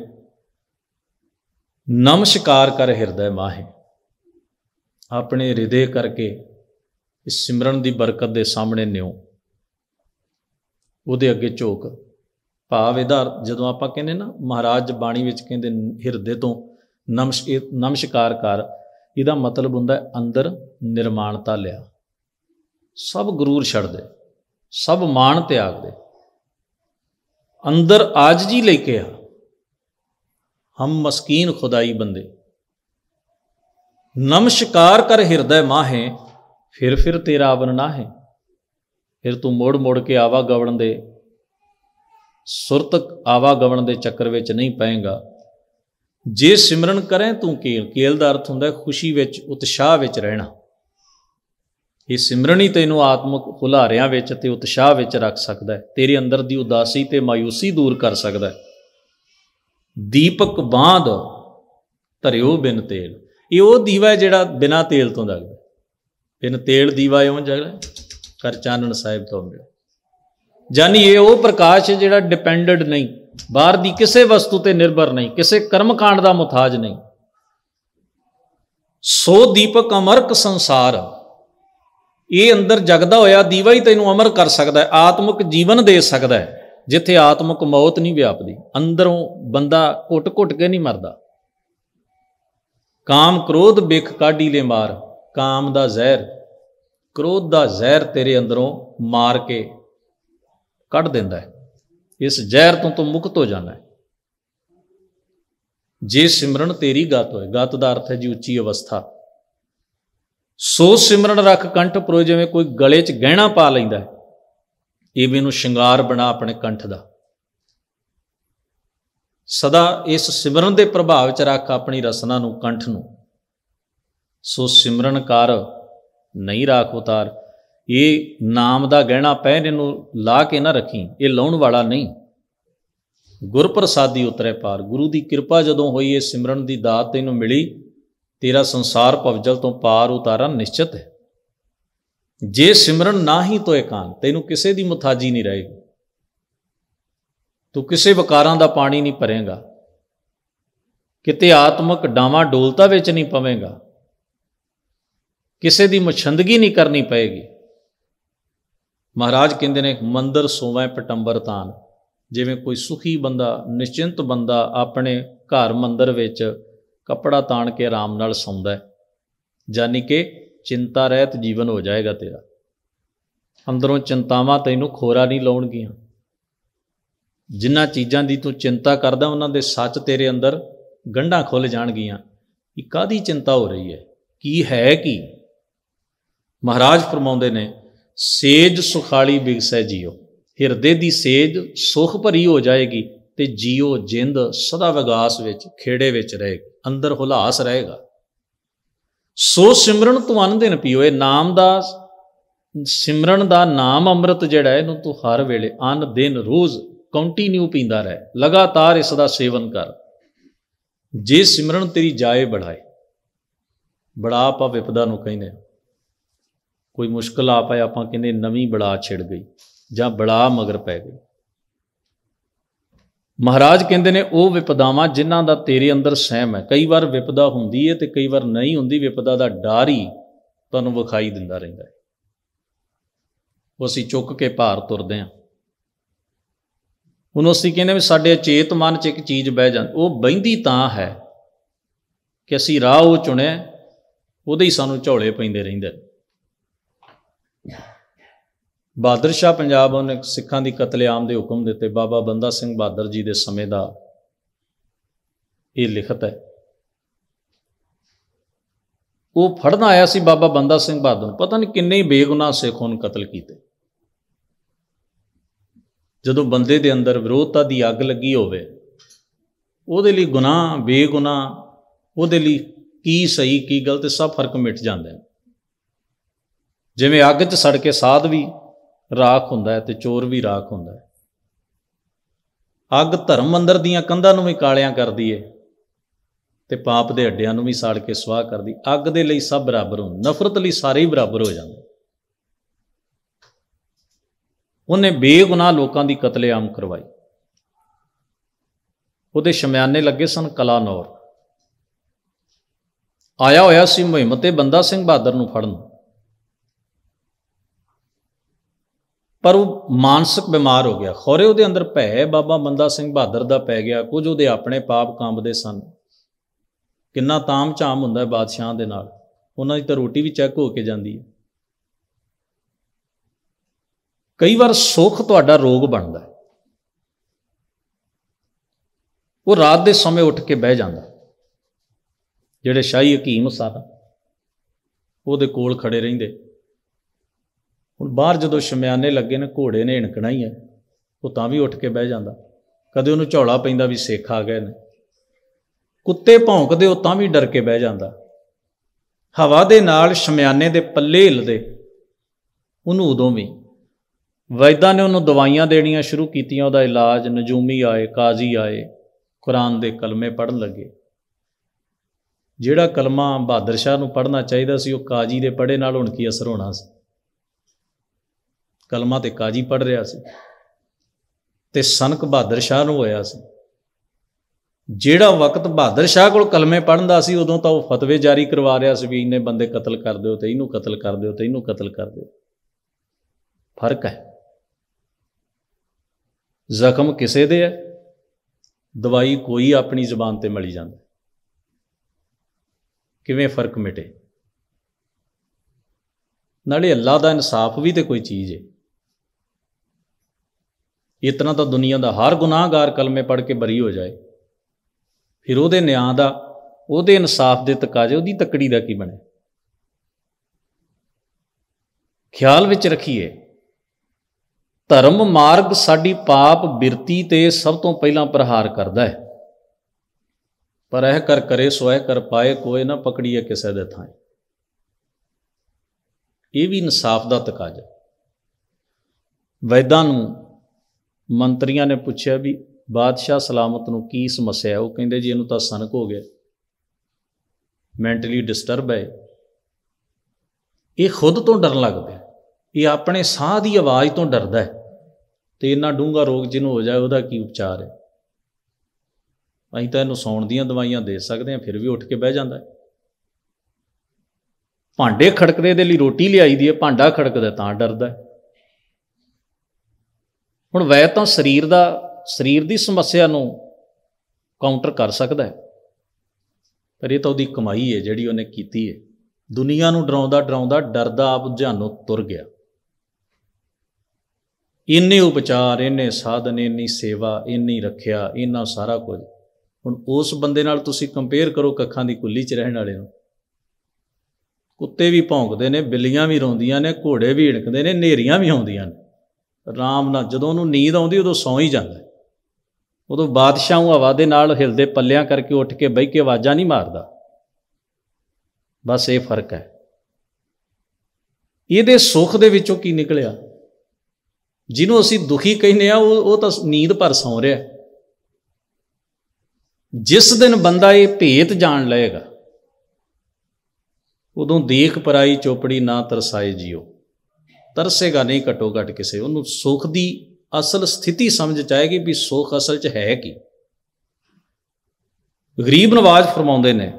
ਨਮਸਕਾਰ ਕਰ ਹਿਰਦੈ ਮਾਹੇ ਆਪਣੇ ਹਿਰਦੇ ਕਰਕੇ ਇਸ ਸਿਮਰਨ ਦੀ ਬਰਕਤ ਦੇ ਸਾਹਮਣੇ ਨਿਉ ਉਹਦੇ ਅੱਗੇ ਝੋਕ ਭਾਵ ਇਹਦਾ ਜਦੋਂ ਆਪਾਂ ਕਹਿੰਦੇ ਨਾ ਮਹਾਰਾਜ ਬਾਣੀ ਵਿੱਚ ਕਹਿੰਦੇ ਹਿਰਦੇ ਤੋਂ ਨਮਸ਼ ਨਮਸ਼ਕਾਰ ਕਰ ਇਹਦਾ ਮਤਲਬ ਹੁੰਦਾ ਅੰਦਰ ਨਿਰਮਾਣਤਾ ਲਿਆ ਸਭ ਗਰੂਰ ਛੱਡ ਦੇ ਸਭ ਮਾਣ ਤਿਆਗ ਦੇ ਅੰਦਰ ਆਜ ਜੀ ਲੈ ਕੇ ਆ ਹਮ ਮਸਕੀਨ ਖੁਦਾਈ ਬੰਦੇ ਨਮਸ਼ਕਾਰ ਕਰ ਹਿਰਦੈ ਮਾਹੇ ਫਿਰ ਫਿਰ ਤੇਰਾ ਆਵਨ ਨਾ ਹੈ ਫਿਰ ਤੂੰ ਮੋੜ ਮੋੜ ਕੇ ਆਵਾ ਗਵਣ ਦੇ ਸੁਰਤ ਆਵਾ ਗਵਣ ਦੇ ਚੱਕਰ ਵਿੱਚ ਨਹੀਂ ਪਏਗਾ ਜੇ ਸਿਮਰਨ ਕਰੇ ਤੂੰ ਕੇਲ ਕੇਲ ਦਾ ਅਰਥ ਹੁੰਦਾ ਖੁਸ਼ੀ ਵਿੱਚ ਉਤਸ਼ਾਹ ਵਿੱਚ ਰਹਿਣਾ ਇਹ ਸਿਮਰਨ ਹੀ ਤੈਨੂੰ ਆਤਮਿਕ ਹੁਲਾਰਿਆਂ ਵਿੱਚ ਤੇ ਉਤਸ਼ਾਹ ਵਿੱਚ ਰੱਖ ਸਕਦਾ ਹੈ ਤੇਰੇ ਅੰਦਰ ਦੀ ਉਦਾਸੀ ਤੇ ਮਾਇੂਸੀ ਦੂਰ ਕਰ ਸਕਦਾ ਹੈ ਦੀਪਕ ਬਾਂਧ ਧਰਿਓ ਬਿਨ ਤੇਲ ਇਹ ਉਹ ਦੀਵਾ ਜਿਹੜਾ ਬਿਨਾ ਤੇਲ ਤੋਂ ਜਗਦਾ ਬਿਨ ਤੇਲ ਦੀਵਾ ਇਉਂ ਜਗਦਾ ਕਰ ਚਾਨਣ ਸਾਹਿਬ ਤੋਂ ਮਿਲਿਆ ਜਾਨੀ ਇਹ ਉਹ ਪ੍ਰਕਾਸ਼ ਜਿਹੜਾ ਡਿਪੈਂਡਡ ਨਹੀਂ ਬਾਹਰ ਦੀ ਕਿਸੇ ਵਸਤੂ ਤੇ ਨਿਰਭਰ ਨਹੀਂ ਕਿਸੇ ਕਰਮ ਕਾਂਡ ਦਾ ਮੁਤਾਜ ਨਹੀਂ ਸੋ ਦੀਪਕ ਅਮਰਕ ਸੰਸਾਰ ਇਹ ਅੰਦਰ ਜਗਦਾ ਹੋਇਆ ਦੀਵਾ ਹੀ ਤੈਨੂੰ ਅਮਰ ਕਰ ਸਕਦਾ ਹੈ ਆਤਮਿਕ ਜੀਵਨ ਦੇ ਸਕਦਾ ਹੈ ਜਿੱਥੇ ਆਤਮਿਕ ਮੌਤ ਨਹੀਂ ਵਿਆਪਦੀ ਅੰਦਰੋਂ ਬੰਦਾ ਘੁੱਟ-ਘੁੱਟ ਕੇ ਨਹੀਂ ਮਰਦਾ ਕਾਮ ਕ੍ਰੋਧ ਬਿਖ ਕਾਢੀ ਲੈ ਮਾਰ ਕਾਮ ਦਾ ਜ਼ਹਿਰ ਕ੍ਰੋਧ ਦਾ ਜ਼ਹਿਰ ਤੇਰੇ ਅੰਦਰੋਂ ਮਾਰ ਕੇ ਕੱਢ ਦਿੰਦਾ ਹੈ ਇਸ ਜ਼ਹਿਰ ਤੋਂ ਤੂੰ ਮੁਕਤ ਹੋ ਜਾਣਾ ਹੈ ਜੇ ਸਿਮਰਨ ਤੇਰੀ ਗਤ ਹੋਏ ਗਤ ਦਾ ਅਰਥ ਹੈ ਜੀ ਉੱਚੀ ਅਵਸਥਾ ਸੋ ਸਿਮਰਨ ਰੱਖ ਕੰਠ ਪਰੋ ਜਿਵੇਂ ਕੋਈ ਗਲੇ 'ਚ ਗਹਿਣਾ ਪਾ ਲੈਂਦਾ ਹੈ ਇਹ ਵੀ ਇਹਨੂੰ ਸ਼ਿੰਗਾਰ ਬਣਾ ਆਪਣੇ ਕੰਠ ਦਾ ਸਦਾ ਇਸ ਸਿਮਰਨ ਦੇ ਪ੍ਰਭਾਵ 'ਚ ਰੱਖ ਆਪਣੀ ਰਸਨਾ ਨੂੰ ਕੰਠ ਨੂੰ ਸੋ ਸਿਮਰਨ ਕਰ ਨਹੀਂ ਰੱਖ ਉਤਾਰ ਇਹ ਨਾਮ ਦਾ ਗਹਿਣਾ ਪਹਿਨ ਇਹਨੂੰ ਲਾ ਕੇ ਨਾ ਰੱਖੀ ਇਹ ਲਾਉਣ ਵਾਲਾ ਨਹੀਂ ਗੁਰਪ੍ਰਸਾਦੀ ਉਤਰੇ ਪਾਰ ਗੁਰੂ ਦੀ ਕਿਰਪਾ ਜਦੋਂ ਹੋਈ ਇਹ ਸਿਮਰਨ ਦੀ ਦਾਤ ਤੈਨੂੰ ਮਿਲੀ ਤੇਰਾ ਸੰਸਾਰ ਭਵਜਲ ਤੋਂ ਪਾਰ ਉਤਾਰਨ ਨਿਸ਼ਚਿਤ ਹੈ ਜੇ ਸਿਮਰਨ ਨਾ ਹੀ ਤੋ ਇਕਾਂਤ ਤੈਨੂੰ ਕਿਸੇ ਦੀ ਮੁਥਾਜੀ ਨਹੀਂ ਰਹੇਗੀ ਤੂੰ ਕਿਸੇ ਵਕਾਰਾਂ ਦਾ ਪਾਣੀ ਨਹੀਂ ਭਰੇਗਾ ਕਿਤੇ ਆਤਮਿਕ ਡਾਵਾਂ ਡੋਲਤਾ ਵਿੱਚ ਨਹੀਂ ਪਵੇਂਗਾ ਕਿਸੇ ਦੀ ਮਛੰਦਗੀ ਨਹੀਂ ਕਰਨੀ ਪਏਗੀ ਮਹਾਰਾਜ ਕਹਿੰਦੇ ਨੇ ਮੰਦਰ ਸੋਵੇਂ ਪਟੰਬਰ ਤਾਨ ਜਿਵੇਂ ਕੋਈ ਸੁਖੀ ਬੰਦਾ ਨਿਸ਼ਚਿੰਤ ਬੰਦਾ ਆਪਣੇ ਘਰ ਮੰਦਰ ਵਿੱਚ ਕਪੜਾ ਤਾਣ ਕੇ ਆਰਾਮ ਨਾਲ ਸੌਂਦਾ ਹੈ ਜਾਨੀ ਕਿ ਚਿੰਤਾ ਰਹਿਤ ਜੀਵਨ ਹੋ ਜਾਏਗਾ ਤੇਰਾ ਅੰਦਰੋਂ ਚਿੰਤਾਵਾਂ ਤੈਨੂੰ ਖੋਰਾ ਨਹੀਂ ਲਾਉਣਗੀਆਂ ਜਿੰਨਾ ਚੀਜ਼ਾਂ ਦੀ ਤੂੰ ਚਿੰਤਾ ਕਰਦਾ ਉਹਨਾਂ ਦੇ ਸੱਚ ਤੇਰੇ ਅੰਦਰ ਗੰਢਾਂ ਖੁੱਲ ਜਾਣਗੀਆਂ ਕਿ ਕਾਦੀ ਚਿੰਤਾ ਹੋ ਰਹੀ ਹੈ ਕੀ ਹੈ ਕੀ ਮਹਾਰਾਜ ਫਰਮਾਉਂਦੇ ਨੇ ਸੇਜ ਸੁਖਾਲੀ ਬਿਗਸੈ ਜਿਓ ਹਿਰਦੇ ਦੀ ਸੇਜ ਸੁਖ ਭਰੀ ਹੋ ਜਾਏਗੀ ਤੇ ਜਿਓ ਜਿੰਦ ਸਦਾ ਵਿਗਾਸ ਵਿੱਚ ਖੇੜੇ ਵਿੱਚ ਰਹੇਗਾ ਅੰਦਰ ਹੁਲਾਸ ਰਹੇਗਾ ਸੋ ਸਿਮਰਨ ਤੂੰ ਦਿਨ ਪੀਓ ਇਹ ਨਾਮ ਦਾ ਸਿਮਰਨ ਦਾ ਨਾਮ ਅੰਮ੍ਰਿਤ ਜਿਹੜਾ ਇਹਨੂੰ ਤੂੰ ਹਰ ਵੇਲੇ ਅਨ ਦਿਨ ਰੋਜ਼ ਕੰਟੀਨਿਊ ਪੀਂਦਾ ਰਹਿ ਲਗਾਤਾਰ ਇਸ ਦਾ ਸੇਵਨ ਕਰ ਜੇ ਸਿਮਰਨ ਤੇਰੀ ਜਾਏ ਬੜਾਏ ਬੜਾ ਆਪਾ ਵਿਪਦਾ ਨੂੰ ਕਹਿੰਦੇ ਆ ਕੋਈ ਮੁਸ਼ਕਲ ਆ ਪਏ ਆਪਾਂ ਕਹਿੰਦੇ ਨਵੀਂ ਬੜਾ ਛਿੜ ਗਈ ਜਾਂ ਬੜਾ ਮਗਰ ਪੈ ਗਈ ਮਹਾਰਾਜ ਕਹਿੰਦੇ ਨੇ ਉਹ ਵਿਪਦਾਵਾਂ ਜਿਨ੍ਹਾਂ ਦਾ ਤੇਰੇ ਅੰਦਰ ਸਹਿਮ ਹੈ ਕਈ ਵਾਰ ਵਿਪਦਾ ਹੁੰਦੀ ਹੈ ਤੇ ਕਈ ਵਾਰ ਨਹੀਂ ਹੁੰਦੀ ਵਿਪਦਾ ਦਾ ਡਰ ਹੀ ਤੁਹਾਨੂੰ ਵਿਖਾਈ ਦਿੰਦਾ ਰਹਿੰਦਾ ਹੈ ਉਹ ਅਸੀਂ ਚੁੱਕ ਕੇ ਭਾਰ ਤੁਰਦੇ ਹਾਂ ਉਹਨੋਂ ਅਸੀਂ ਕਹਿੰਦੇ ਵੀ ਸਾਡੇ ਚੇਤ ਮਨ 'ਚ ਇੱਕ ਚੀਜ਼ ਬਹਿ ਜਾਂਦੀ ਉਹ ਬੈੰਦੀ ਤਾਂ ਹੈ ਕਿ ਅਸੀਂ ਰਾਹ ਉਹ ਚੁਣਿਆ ਉਹਦੇ ਹੀ ਸਾਨੂੰ ਝੋਲੇ ਪੈਂਦੇ ਰਹਿੰਦੇ ਬਹਾਦਰ ਸ਼ਾਹ ਪੰਜਾਬ ਉਹਨੇ ਸਿੱਖਾਂ ਦੀ ਕਤਲੇਆਮ ਦੇ ਹੁਕਮ ਦਿੱਤੇ ਬਾਬਾ ਬੰਦਾ ਸਿੰਘ ਬਹਾਦਰ ਜੀ ਦੇ ਸਮੇਂ ਦਾ ਇਹ ਲਿਖਤ ਹੈ ਉਹ ਫੜਨ ਆਇਆ ਸੀ ਬਾਬਾ ਬੰਦਾ ਸਿੰਘ ਬਹਾਦਰ ਨੂੰ ਪਤਾ ਨਹੀਂ ਕਿੰਨੇ ਹੀ ਬੇਗੁਨਾਹ ਸਿੱਖ ਉਹਨ ਕਤਲ ਕੀਤੇ ਜਦੋਂ ਬੰਦੇ ਦੇ ਅੰਦਰ ਵਿਰੋਧਤਾ ਦੀ ਅੱਗ ਲੱਗੀ ਹੋਵੇ ਉਹਦੇ ਲਈ ਗੁਨਾਹ ਬੇਗੁਨਾਹ ਉਹਦੇ ਲਈ ਕੀ ਸਹੀ ਕੀ ਗਲਤ ਸਭ ਫਰਕ ਮਿਟ ਜਾਂਦੇ ਨੇ ਜਿਵੇਂ ਅੱਗ 'ਚ ਸੜ ਕੇ ਸਾਧ ਵੀ ਰਾਖ ਹੁੰਦਾ ਹੈ ਤੇ ਚੋਰ ਵੀ ਰਾਖ ਹੁੰਦਾ ਹੈ ਅੱਗ ਧਰਮ ਮੰਦਰ ਦੀਆਂ ਕੰਧਾਂ ਨੂੰ ਵੀ ਕਾਲਿਆਂ ਕਰਦੀ ਏ ਤੇ ਪਾਪ ਦੇ ਹੱਡਿਆਂ ਨੂੰ ਵੀ ਸਾੜ ਕੇ ਸਵਾਹ ਕਰਦੀ ਅੱਗ ਦੇ ਲਈ ਸਭ ਬਰਾਬਰ ਹੋ ਨਫ਼ਰਤ ਲਈ ਸਾਰੇ ਹੀ ਬਰਾਬਰ ਹੋ ਜਾਂਦੇ ਉਹਨੇ ਬੇਗੁਨਾਹ ਲੋਕਾਂ ਦੀ ਕਤਲੇਆਮ ਕਰਵਾਈ ਉਹਦੇ ਸ਼ਮਿਆਨੇ ਲੱਗੇ ਸਨ ਕਲਾਨੌਰ ਆਇਆ ਹੋਇਆ ਸੀ ਮਹਿਮਤੇ ਬੰਦਾ ਸਿੰਘ ਬਹਾਦਰ ਨੂੰ ਫੜਨ ਪਰ ਉਹ ਮਾਨਸਿਕ ਬਿਮਾਰ ਹੋ ਗਿਆ ਖੋਰੇ ਉਹਦੇ ਅੰਦਰ ਭੈ ਬਾਬਾ ਬੰਦਾ ਸਿੰਘ ਬਹਾਦਰ ਦਾ ਪੈ ਗਿਆ ਕੁਝ ਉਹਦੇ ਆਪਣੇ ਪਾਪ ਕੰਬਦੇ ਸਨ ਕਿੰਨਾ ਤਾਮ ਝਾਮ ਹੁੰਦਾ ਹੈ ਬਾਦਸ਼ਾਹਾਂ ਦੇ ਨਾਲ ਉਹਨਾਂ ਦੀ ਤਾਂ ਰੋਟੀ ਵੀ ਚੈੱਕ ਹੋ ਕੇ ਜਾਂਦੀ ਹੈ ਕਈ ਵਾਰ ਸੁੱਖ ਤੁਹਾਡਾ ਰੋਗ ਬਣਦਾ ਹੈ ਉਹ ਰਾਤ ਦੇ ਸਮੇਂ ਉੱਠ ਕੇ ਬਹਿ ਜਾਂਦਾ ਜਿਹੜੇ ਸ਼ਾਹੀ ਹਕੀਮ ਸਾਹਿਬ ਉਹਦੇ ਕੋਲ ਖੜੇ ਰਹਿੰਦੇ ਹੁਣ ਬਾਹਰ ਜਦੋਂ ਸ਼ਮਿਆਨੇ ਲੱਗੇ ਨੇ ਘੋੜੇ ਨੇ ਹਿਣਕਣਾ ਹੀ ਹੈ ਉਹ ਤਾਂ ਵੀ ਉੱਠ ਕੇ ਬਹਿ ਜਾਂਦਾ ਕਦੇ ਉਹਨੂੰ ਝੋਲਾ ਪੈਂਦਾ ਵੀ ਸੇਖ ਆ ਗਏ ਨੇ ਕੁੱਤੇ ਭੌਂਕਦੇ ਉਹ ਤਾਂ ਵੀ ਡਰ ਕੇ ਬਹਿ ਜਾਂਦਾ ਹਵਾ ਦੇ ਨਾਲ ਸ਼ਮਿਆਨੇ ਦੇ ਪੱਲੇ ਹਿਲਦੇ ਉਹਨੂੰ ਉਦੋਂ ਵੀ ਵੈਦਾਂ ਨੇ ਉਹਨੂੰ ਦਵਾਈਆਂ ਦੇਣੀਆਂ ਸ਼ੁਰੂ ਕੀਤੀਆਂ ਉਹਦਾ ਇਲਾਜ ਨਜੂਮੀ ਆਏ ਕਾਜ਼ੀ ਆਏ ਕੁਰਾਨ ਦੇ ਕਲਮੇ ਪੜਨ ਲੱਗੇ ਜਿਹੜਾ ਕਲਮਾ ਬਹਾਦਰ ਸ਼ਾਹ ਨੂੰ ਪੜਨਾ ਚਾਹੀਦਾ ਸੀ ਉਹ ਕਾਜ਼ੀ ਦੇ ਪੜੇ ਨਾਲ ਹੁਣ ਕੀ ਅਸਰ ਹੋਣਾ ਸੀ ਕਲਮਾ ਤੇ ਕਾਜੀ ਪੜ ਰਿਹਾ ਸੀ ਤੇ ਸਨਕ ਬਹਾਦਰ ਸ਼ਾਹ ਨੂੰ ਹੋਇਆ ਸੀ ਜਿਹੜਾ ਵਕਤ ਬਹਾਦਰ ਸ਼ਾਹ ਕੋਲ ਕਲਮੇ ਪੜਨਦਾ ਸੀ ਉਦੋਂ ਤਾਂ ਉਹ ਫਤਵੇ ਜਾਰੀ ਕਰਵਾ ਰਿਹਾ ਸੀ ਵੀ ਇਹਨੇ ਬੰਦੇ ਕਤਲ ਕਰ ਦਿਓ ਤੇ ਇਹਨੂੰ ਕਤਲ ਕਰ ਦਿਓ ਤੇ ਇਹਨੂੰ ਕਤਲ ਕਰ ਦਿਓ ਫਰਕ ਹੈ ਜ਼ਖਮ ਕਿਸੇ ਦੇ ਹੈ ਦਵਾਈ ਕੋਈ ਆਪਣੀ ਜ਼ੁਬਾਨ ਤੇ ਮਿਲ ਜਾਂਦੀ ਕਿਵੇਂ ਫਰਕ ਮਿਟੇ ਨਾਲੇ ਅੱਲਾ ਦਾ ਇਨਸਾਫ ਵੀ ਤੇ ਕੋਈ ਚੀਜ਼ ਹੈ ਇਤਨਾ ਤਾਂ ਦੁਨੀਆ ਦਾ ਹਰ ਗੁਨਾਹਗਾਰ ਕਲਮੇ ਪੜ ਕੇ ਬਰੀ ਹੋ ਜਾਏ ਫਿਰ ਉਹਦੇ ਨਿਆਂ ਦਾ ਉਹਦੇ ਇਨਸਾਫ ਦੇ ਤਕਾਜ਼ੇ ਉਹਦੀ ਤਕੜੀ ਦਾ ਕੀ ਬਣੇ ਖਿਆਲ ਵਿੱਚ ਰੱਖੀਏ ਧਰਮ ਮਾਰਗ ਸਾਡੀ ਪਾਪ ਬਿਰਤੀ ਤੇ ਸਭ ਤੋਂ ਪਹਿਲਾਂ ਪ੍ਰਹਾਰ ਕਰਦਾ ਹੈ ਪਰ ਇਹ ਕਰ ਕਰੇ ਸੋਇ ਕਰ ਪਾਏ ਕੋਈ ਨਾ ਪਕੜੀਏ ਕਿਸੇ ਦੇ ਥਾਂ ਇਹ ਵੀ ਇਨਸਾਫ ਦਾ ਤਕਾਜ਼ਾ ਵੈਦਾਂ ਨੂੰ ਮੰਤਰੀਆਂ ਨੇ ਪੁੱਛਿਆ ਵੀ ਬਾਦਸ਼ਾਹ ਸਲਾਮਤ ਨੂੰ ਕੀ ਸਮੱਸਿਆ ਹੈ ਉਹ ਕਹਿੰਦੇ ਜੀ ਇਹਨੂੰ ਤਾਂ ਸਨਕ ਹੋ ਗਿਆ ਮੈਂਟਲੀ ਡਿਸਟਰਬ ਹੈ ਇਹ ਖੁਦ ਤੋਂ ਡਰਨ ਲੱਗ ਪਿਆ ਇਹ ਆਪਣੇ ਸਾਹ ਦੀ ਆਵਾਜ਼ ਤੋਂ ਡਰਦਾ ਹੈ ਤੇ ਇੰਨਾ ਡੂੰਗਾ ਰੋਗ ਜਿਹਨੂੰ ਹੋ ਜਾਏ ਉਹਦਾ ਕੀ ਉਪਚਾਰ ਹੈ ਅਸੀਂ ਤਾਂ ਇਹਨੂੰ ਸੌਣ ਦੀਆਂ ਦਵਾਈਆਂ ਦੇ ਸਕਦੇ ਹਾਂ ਫਿਰ ਵੀ ਉੱਠ ਕੇ ਬਹਿ ਜਾਂਦਾ ਹੈ ਭਾਂਡੇ ਖੜਕਦੇ ਦੇ ਲਈ ਰੋਟੀ ਲਿਆਈ ਦੀ ਹੈ ਭਾਂਡਾ ਖੜਕਦਾ ਤਾਂ ਡਰਦਾ ਹੈ ਹੁਣ ਵੈਦ ਤਾਂ ਸਰੀਰ ਦਾ ਸਰੀਰ ਦੀ ਸਮੱਸਿਆ ਨੂੰ ਕਾਊਂਟਰ ਕਰ ਸਕਦਾ ਹੈ ਪਰ ਇਹ ਤਾਂ ਉਹਦੀ ਕਮਾਈ ਹੈ ਜਿਹੜੀ ਉਹਨੇ ਕੀਤੀ ਹੈ ਦੁਨੀਆ ਨੂੰ ਡਰਾਉਂਦਾ ਡਰਾਉਂਦਾ ਡਰਦਾ ਆਪ ਜਾਨੋਂ ਤੁਰ ਗਿਆ ਇੰਨੇ ਉਪਚਾਰ ਇੰਨੇ ਸਾਧਨ ਇੰਨੀ ਸੇਵਾ ਇੰਨੀ ਰੱਖਿਆ ਇੰਨਾ ਸਾਰਾ ਕੁਝ ਹੁਣ ਉਸ ਬੰਦੇ ਨਾਲ ਤੁਸੀਂ ਕੰਪੇਅਰ ਕਰੋ ਕੱਖਾਂ ਦੀ ਕੁੱਲੀ 'ਚ ਰਹਿਣ ਵਾਲੇ ਨੂੰ ਕੁੱਤੇ ਵੀ ਭੌਂਕਦੇ ਨੇ ਬਿੱਲੀਆਂ ਵੀ ਰੋਂਦੀਆਂ ਨੇ ਘੋੜੇ ਵੀ ਹਿਣਕਦੇ ਨੇ ਨੇਰੀਆਂ ਵੀ ਆਉਂਦੀਆਂ ਨੇ ਆਰਾਮ ਨਾਲ ਜਦੋਂ ਉਹਨੂੰ ਨੀਂਦ ਆਉਂਦੀ ਉਦੋਂ ਸੌਂ ਹੀ ਜਾਂਦਾ ਉਦੋਂ ਬਾਦਸ਼ਾਹ ਉਹ ਹਵਾ ਦੇ ਨਾਲ ਹਿਲਦੇ ਪੱਲਿਆਂ ਕਰਕੇ ਉੱਠ ਕੇ ਬਹਿ ਕੇ ਆਵਾਜ਼ਾਂ ਨਹੀਂ ਮਾਰਦਾ ਬਸ ਇਹ ਫਰਕ ਹੈ ਇਹਦੇ ਸੁੱਖ ਦੇ ਵਿੱਚੋਂ ਕੀ ਨਿਕਲਿਆ ਜਿਹਨੂੰ ਅਸੀਂ ਦੁਖੀ ਕਹਿੰਦੇ ਆ ਉਹ ਉਹ ਤਾਂ ਨੀਂਦ ਭਰ ਸੌਂ ਰਿਹਾ ਜਿਸ ਦਿਨ ਬੰਦਾ ਇਹ ਭੇਤ ਜਾਣ ਲਏਗਾ ਉਦੋਂ ਦੇਖ ਪਰਾਈ ਚੋਪੜੀ ਨਾ ਤਰਸਾਏ ਜਿਓ ਤਰਸੇਗਾ ਨਹੀਂ ਘਟੋ ਘਟ ਕਿਸੇ ਉਹਨੂੰ ਸੁਖ ਦੀ ਅਸਲ ਸਥਿਤੀ ਸਮਝ ਚਾਹੇਗੀ ਵੀ ਸੁਖ ਅਸਲ 'ਚ ਹੈ ਕੀ ਗਰੀਬ ਨਵਾਜ਼ ਫਰਮਾਉਂਦੇ ਨੇ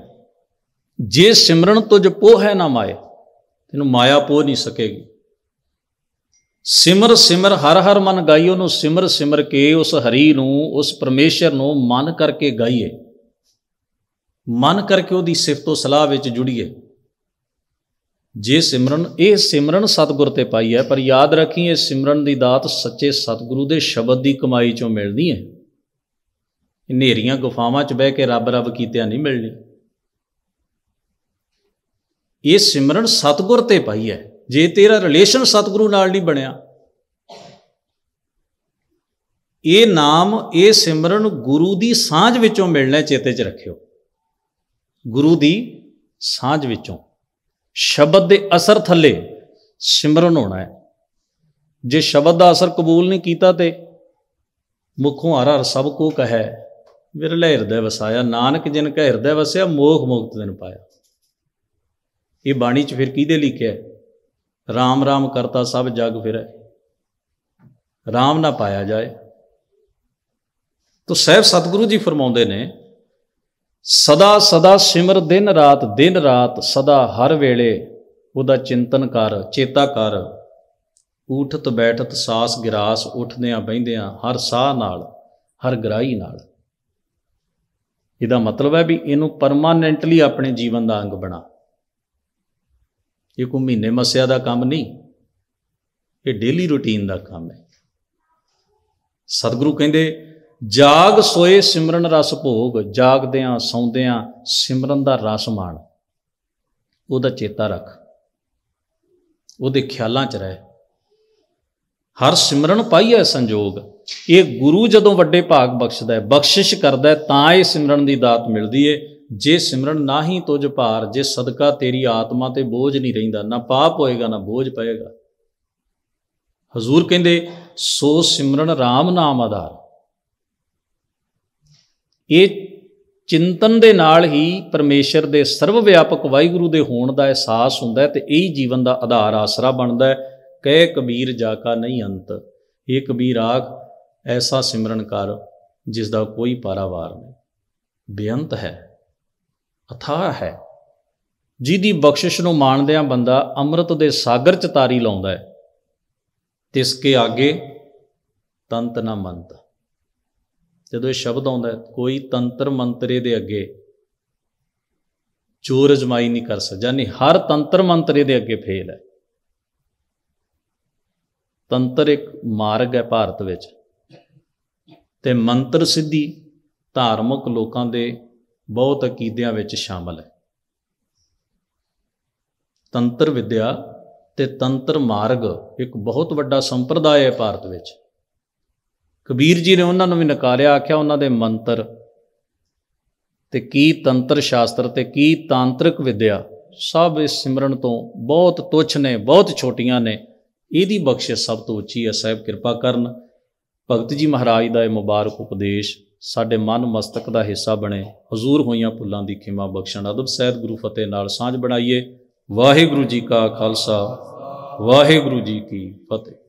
ਜੇ ਸਿਮਰਨ ਤੁਜ ਪੋਹ ਹੈ ਨਾ ਮਾਏ ਤੈਨੂੰ ਮਾਇਆ ਪੋ ਨਹੀਂ ਸਕੇਗੀ ਸਿਮਰ ਸਿਮਰ ਹਰ ਹਰ ਮਨ ਗਾਈਓ ਨੂੰ ਸਿਮਰ ਸਿਮਰ ਕੇ ਉਸ ਹਰੀ ਨੂੰ ਉਸ ਪਰਮੇਸ਼ਰ ਨੂੰ ਮਨ ਕਰਕੇ ਗਾਈਏ ਮਨ ਕਰਕੇ ਉਹਦੀ ਸਿਫਤ ਉਸਲਾਹ ਸਲਾਹ ਵਿੱਚ ਜੁੜੀਏ ਜੇ ਸਿਮਰਨ ਇਹ ਸਿਮਰਨ ਸਤਿਗੁਰ ਤੇ ਪਾਈ ਹੈ ਪਰ ਯਾਦ ਰੱਖੀ ਇਹ ਸਿਮਰਨ ਦੀ ਦਾਤ ਸੱਚੇ ਸਤਿਗੁਰੂ ਦੇ ਸ਼ਬਦ ਦੀ ਕਮਾਈ ਚੋਂ ਮਿਲਦੀ ਹੈ ਹਨੇਰੀਆਂ ਗੁਫਾਵਾਂ 'ਚ ਬਹਿ ਕੇ ਰੱਬ ਰੱਬ ਕੀਤਿਆਂ ਨਹੀਂ ਮਿਲਣੀ ਇਹ ਸਿਮਰਨ ਸਤਿਗੁਰ ਤੇ ਪਾਈ ਹੈ ਜੇ ਤੇਰਾ ਰਿਲੇਸ਼ਨ ਸਤਿਗੁਰੂ ਨਾਲ ਨਹੀਂ ਬਣਿਆ ਇਹ ਨਾਮ ਇਹ ਸਿਮਰਨ ਗੁਰੂ ਦੀ ਸਾਂਝ ਵਿੱਚੋਂ ਮਿਲਣਾ ਚੇਤੇ 'ਚ ਰੱਖਿਓ ਗੁਰੂ ਦੀ ਸਾਂਝ ਵਿੱਚੋਂ ਸ਼ਬਦ ਦੇ ਅਸਰ ਥੱਲੇ ਸਿਮਰਨ ਹੋਣਾ ਹੈ ਜੇ ਸ਼ਬਦ ਦਾ ਅਸਰ ਕਬੂਲ ਨਹੀਂ ਕੀਤਾ ਤੇ ਮੁਖੋਂ ਹਰ ਹਰ ਸਭ ਕੋ ਕਹੈ ਵਿਰਲੇ ਹਿਰਦੈ ਵਸਾਇਆ ਨਾਨਕ ਜਿਨ ਕਾ ਹਿਰਦੈ ਵਸਿਆ ਮੋਖ ਮੁਕਤ ਦਿਨ ਪਾਇਆ ਇਹ ਬਾਣੀ ਚ ਫਿਰ ਕੀਦੇ ਲਿਖਿਆ ਰਾਮ ਰਾਮ ਕਰਤਾ ਸਭ ਜਗ ਫਿਰੈ ਰਾਮ ਨਾ ਪਾਇਆ ਜਾਏ ਤੋ ਸਹਿਬ ਸਤਿਗੁਰੂ ਜੀ ਫਰਮਾਉਂਦੇ ਨੇ ਸਦਾ ਸਦਾ ਸਿਮਰ ਦਿਨ ਰਾਤ ਦਿਨ ਰਾਤ ਸਦਾ ਹਰ ਵੇਲੇ ਉਹਦਾ ਚਿੰਤਨ ਕਰ ਚੇਤਾ ਕਰ ਉਠਤ ਬੈਠਤ ਸਾਸ ਗਿਰਾਸ ਬੈਂਦੇ ਬੈਂਦਿਆਂ ਹਰ ਸਾਹ ਨਾਲ ਹਰ ਗਰਾਈ ਨਾਲ ਇਹਦਾ ਮਤਲਬ ਹੈ ਵੀ ਇਹਨੂੰ ਪਰਮਾਨੈਂਟਲੀ ਆਪਣੇ ਜੀਵਨ ਦਾ ਅੰਗ ਬਣਾ ਇਹ ਕੋਈ ਮਹੀਨੇ ਮਸਿਆ ਦਾ ਕੰਮ ਨਹੀਂ ਇਹ ਡੇਲੀ ਰੁਟੀਨ ਦਾ ਕੰਮ ਹੈ ਸਤਿਗੁਰੂ ਕਹਿੰਦੇ ਜਾਗ ਸੋਏ ਸਿਮਰਨ ਰਸ ਭੋਗ ਜਾਗਦਿਆਂ ਸੌਂਦਿਆਂ ਸਿਮਰਨ ਦਾ ਰਸ ਮਾਣ ਉਹਦਾ ਚੇਤਾ ਰੱਖ ਉਹਦੇ ਖਿਆਲਾਂ 'ਚ ਰਹਿ ਹਰ ਸਿਮਰਨ ਪਾਈਐ ਸੰਜੋਗ ਇਹ ਗੁਰੂ ਜਦੋਂ ਵੱਡੇ ਭਾਗ ਬਖਸ਼ਦਾ ਹੈ ਬਖਸ਼ਿਸ਼ ਕਰਦਾ ਹੈ ਤਾਂ ਇਹ ਸਿਮਰਨ ਦੀ ਦਾਤ ਮਿਲਦੀ ਏ ਜੇ ਸਿਮਰਨ ਨਾਹੀ ਤੁਜ ਭਾਰ ਜੇ ਸਦਕਾ ਤੇਰੀ ਆਤਮਾ ਤੇ ਬੋਝ ਨਹੀਂ ਰਹਿੰਦਾ ਨਾ ਪਾਪ ਹੋਏਗਾ ਨਾ ਬੋਝ ਪਏਗਾ ਹਜ਼ੂਰ ਕਹਿੰਦੇ ਸੋ ਸਿਮਰਨ RAM ਨਾਮ ਆਧਾਰ ਇਹ ਚਿੰਤਨ ਦੇ ਨਾਲ ਹੀ ਪਰਮੇਸ਼ਰ ਦੇ ਸਰਵ ਵਿਆਪਕ ਵਾਹਿਗੁਰੂ ਦੇ ਹੋਣ ਦਾ ਅਹਿਸਾਸ ਹੁੰਦਾ ਹੈ ਤੇ ਇਹੀ ਜੀਵਨ ਦਾ ਆਧਾਰ ਆਸਰਾ ਬਣਦਾ ਹੈ ਕਹਿ ਕਬੀਰ ਜਾ ਕਾ ਨਹੀਂ ਅੰਤ ਇਹ ਕਬੀਰ ਆਖ ਐਸਾ ਸਿਮਰਨ ਕਰ ਜਿਸ ਦਾ ਕੋਈ ਪਾਰਾਵਾਰ ਨਹੀਂ ਬੇਅੰਤ ਹੈ ਅਥਾ ਹੈ ਜਿਹਦੀ ਬਖਸ਼ਿਸ਼ ਨੂੰ ਮਾਣਦਿਆਂ ਬੰਦਾ ਅੰਮ੍ਰਿਤ ਦੇ ਸਾਗਰ ਚ ਤਾਰੀ ਲਾਉਂਦਾ ਹੈ ਤਿਸ ਕੇ ਅੱਗੇ ਤੰਤ ਨਾ ਮੰਨਦਾ ਜਦੋਂ ਇਹ ਸ਼ਬਦ ਆਉਂਦਾ ਕੋਈ ਤੰਤਰ ਮੰਤਰੇ ਦੇ ਅੱਗੇ ਚੋਰ ਅਜਮਾਈ ਨਹੀਂ ਕਰ ਸਕਦਾ ਯਾਨੀ ਹਰ ਤੰਤਰ ਮੰਤਰੇ ਦੇ ਅੱਗੇ ਫੇਲ ਹੈ ਤੰਤਰ ਇੱਕ ਮਾਰਗ ਹੈ ਭਾਰਤ ਵਿੱਚ ਤੇ ਮੰਤਰ ਸਿੱਧੀ ਧਾਰਮਿਕ ਲੋਕਾਂ ਦੇ ਬਹੁਤ ਅਕੀਦਿਆਂ ਵਿੱਚ ਸ਼ਾਮਲ ਹੈ ਤੰਤਰ ਵਿਦਿਆ ਤੇ ਤੰਤਰ ਮਾਰਗ ਇੱਕ ਬਹੁਤ ਵੱਡਾ ਸੰਪਰਦਾਇ ਹੈ ਭਾਰਤ ਵਿੱਚ ਕਬੀਰ ਜੀ ਨੇ ਉਹਨਾਂ ਨੂੰ ਵੀ ਨਕਾਰਿਆ ਆਖਿਆ ਉਹਨਾਂ ਦੇ ਮੰਤਰ ਤੇ ਕੀ ਤੰਤਰ ਸ਼ਾਸਤਰ ਤੇ ਕੀ ਤਾਂਤਰਿਕ ਵਿਦਿਆ ਸਭ ਇਸ ਸਿਮਰਨ ਤੋਂ ਬਹੁਤ ਤੁਛ ਨੇ ਬਹੁਤ ਛੋਟੀਆਂ ਨੇ ਇਹਦੀ ਬਖਸ਼ਿਸ਼ ਸਭ ਤੋਂ ਉੱਚੀ ਹੈ ਸਾਹਿਬ ਕਿਰਪਾ ਕਰਨ ਭਗਤ ਜੀ ਮਹਾਰਾਜ ਦਾ ਇਹ ਮੁਬਾਰਕ ਉਪਦੇਸ਼ ਸਾਡੇ ਮਨ ਮਸਤਕ ਦਾ ਹਿੱਸਾ ਬਣੇ ਹਜ਼ੂਰ ਹੋਈਆਂ ਪੁੱਲਾਂ ਦੀ ਖਿਮਾ ਬਖਸ਼ਣ ਅਦਬ ਸਹਿਤ ਗੁਰੂ ਫਤਿਹ ਨਾਲ ਸਾਂਝ ਬਣਾਈਏ ਵਾਹਿਗੁਰੂ ਜੀ ਕਾ ਖਾਲਸਾ ਵਾਹਿਗੁਰੂ ਜੀ ਕੀ ਫਤਿਹ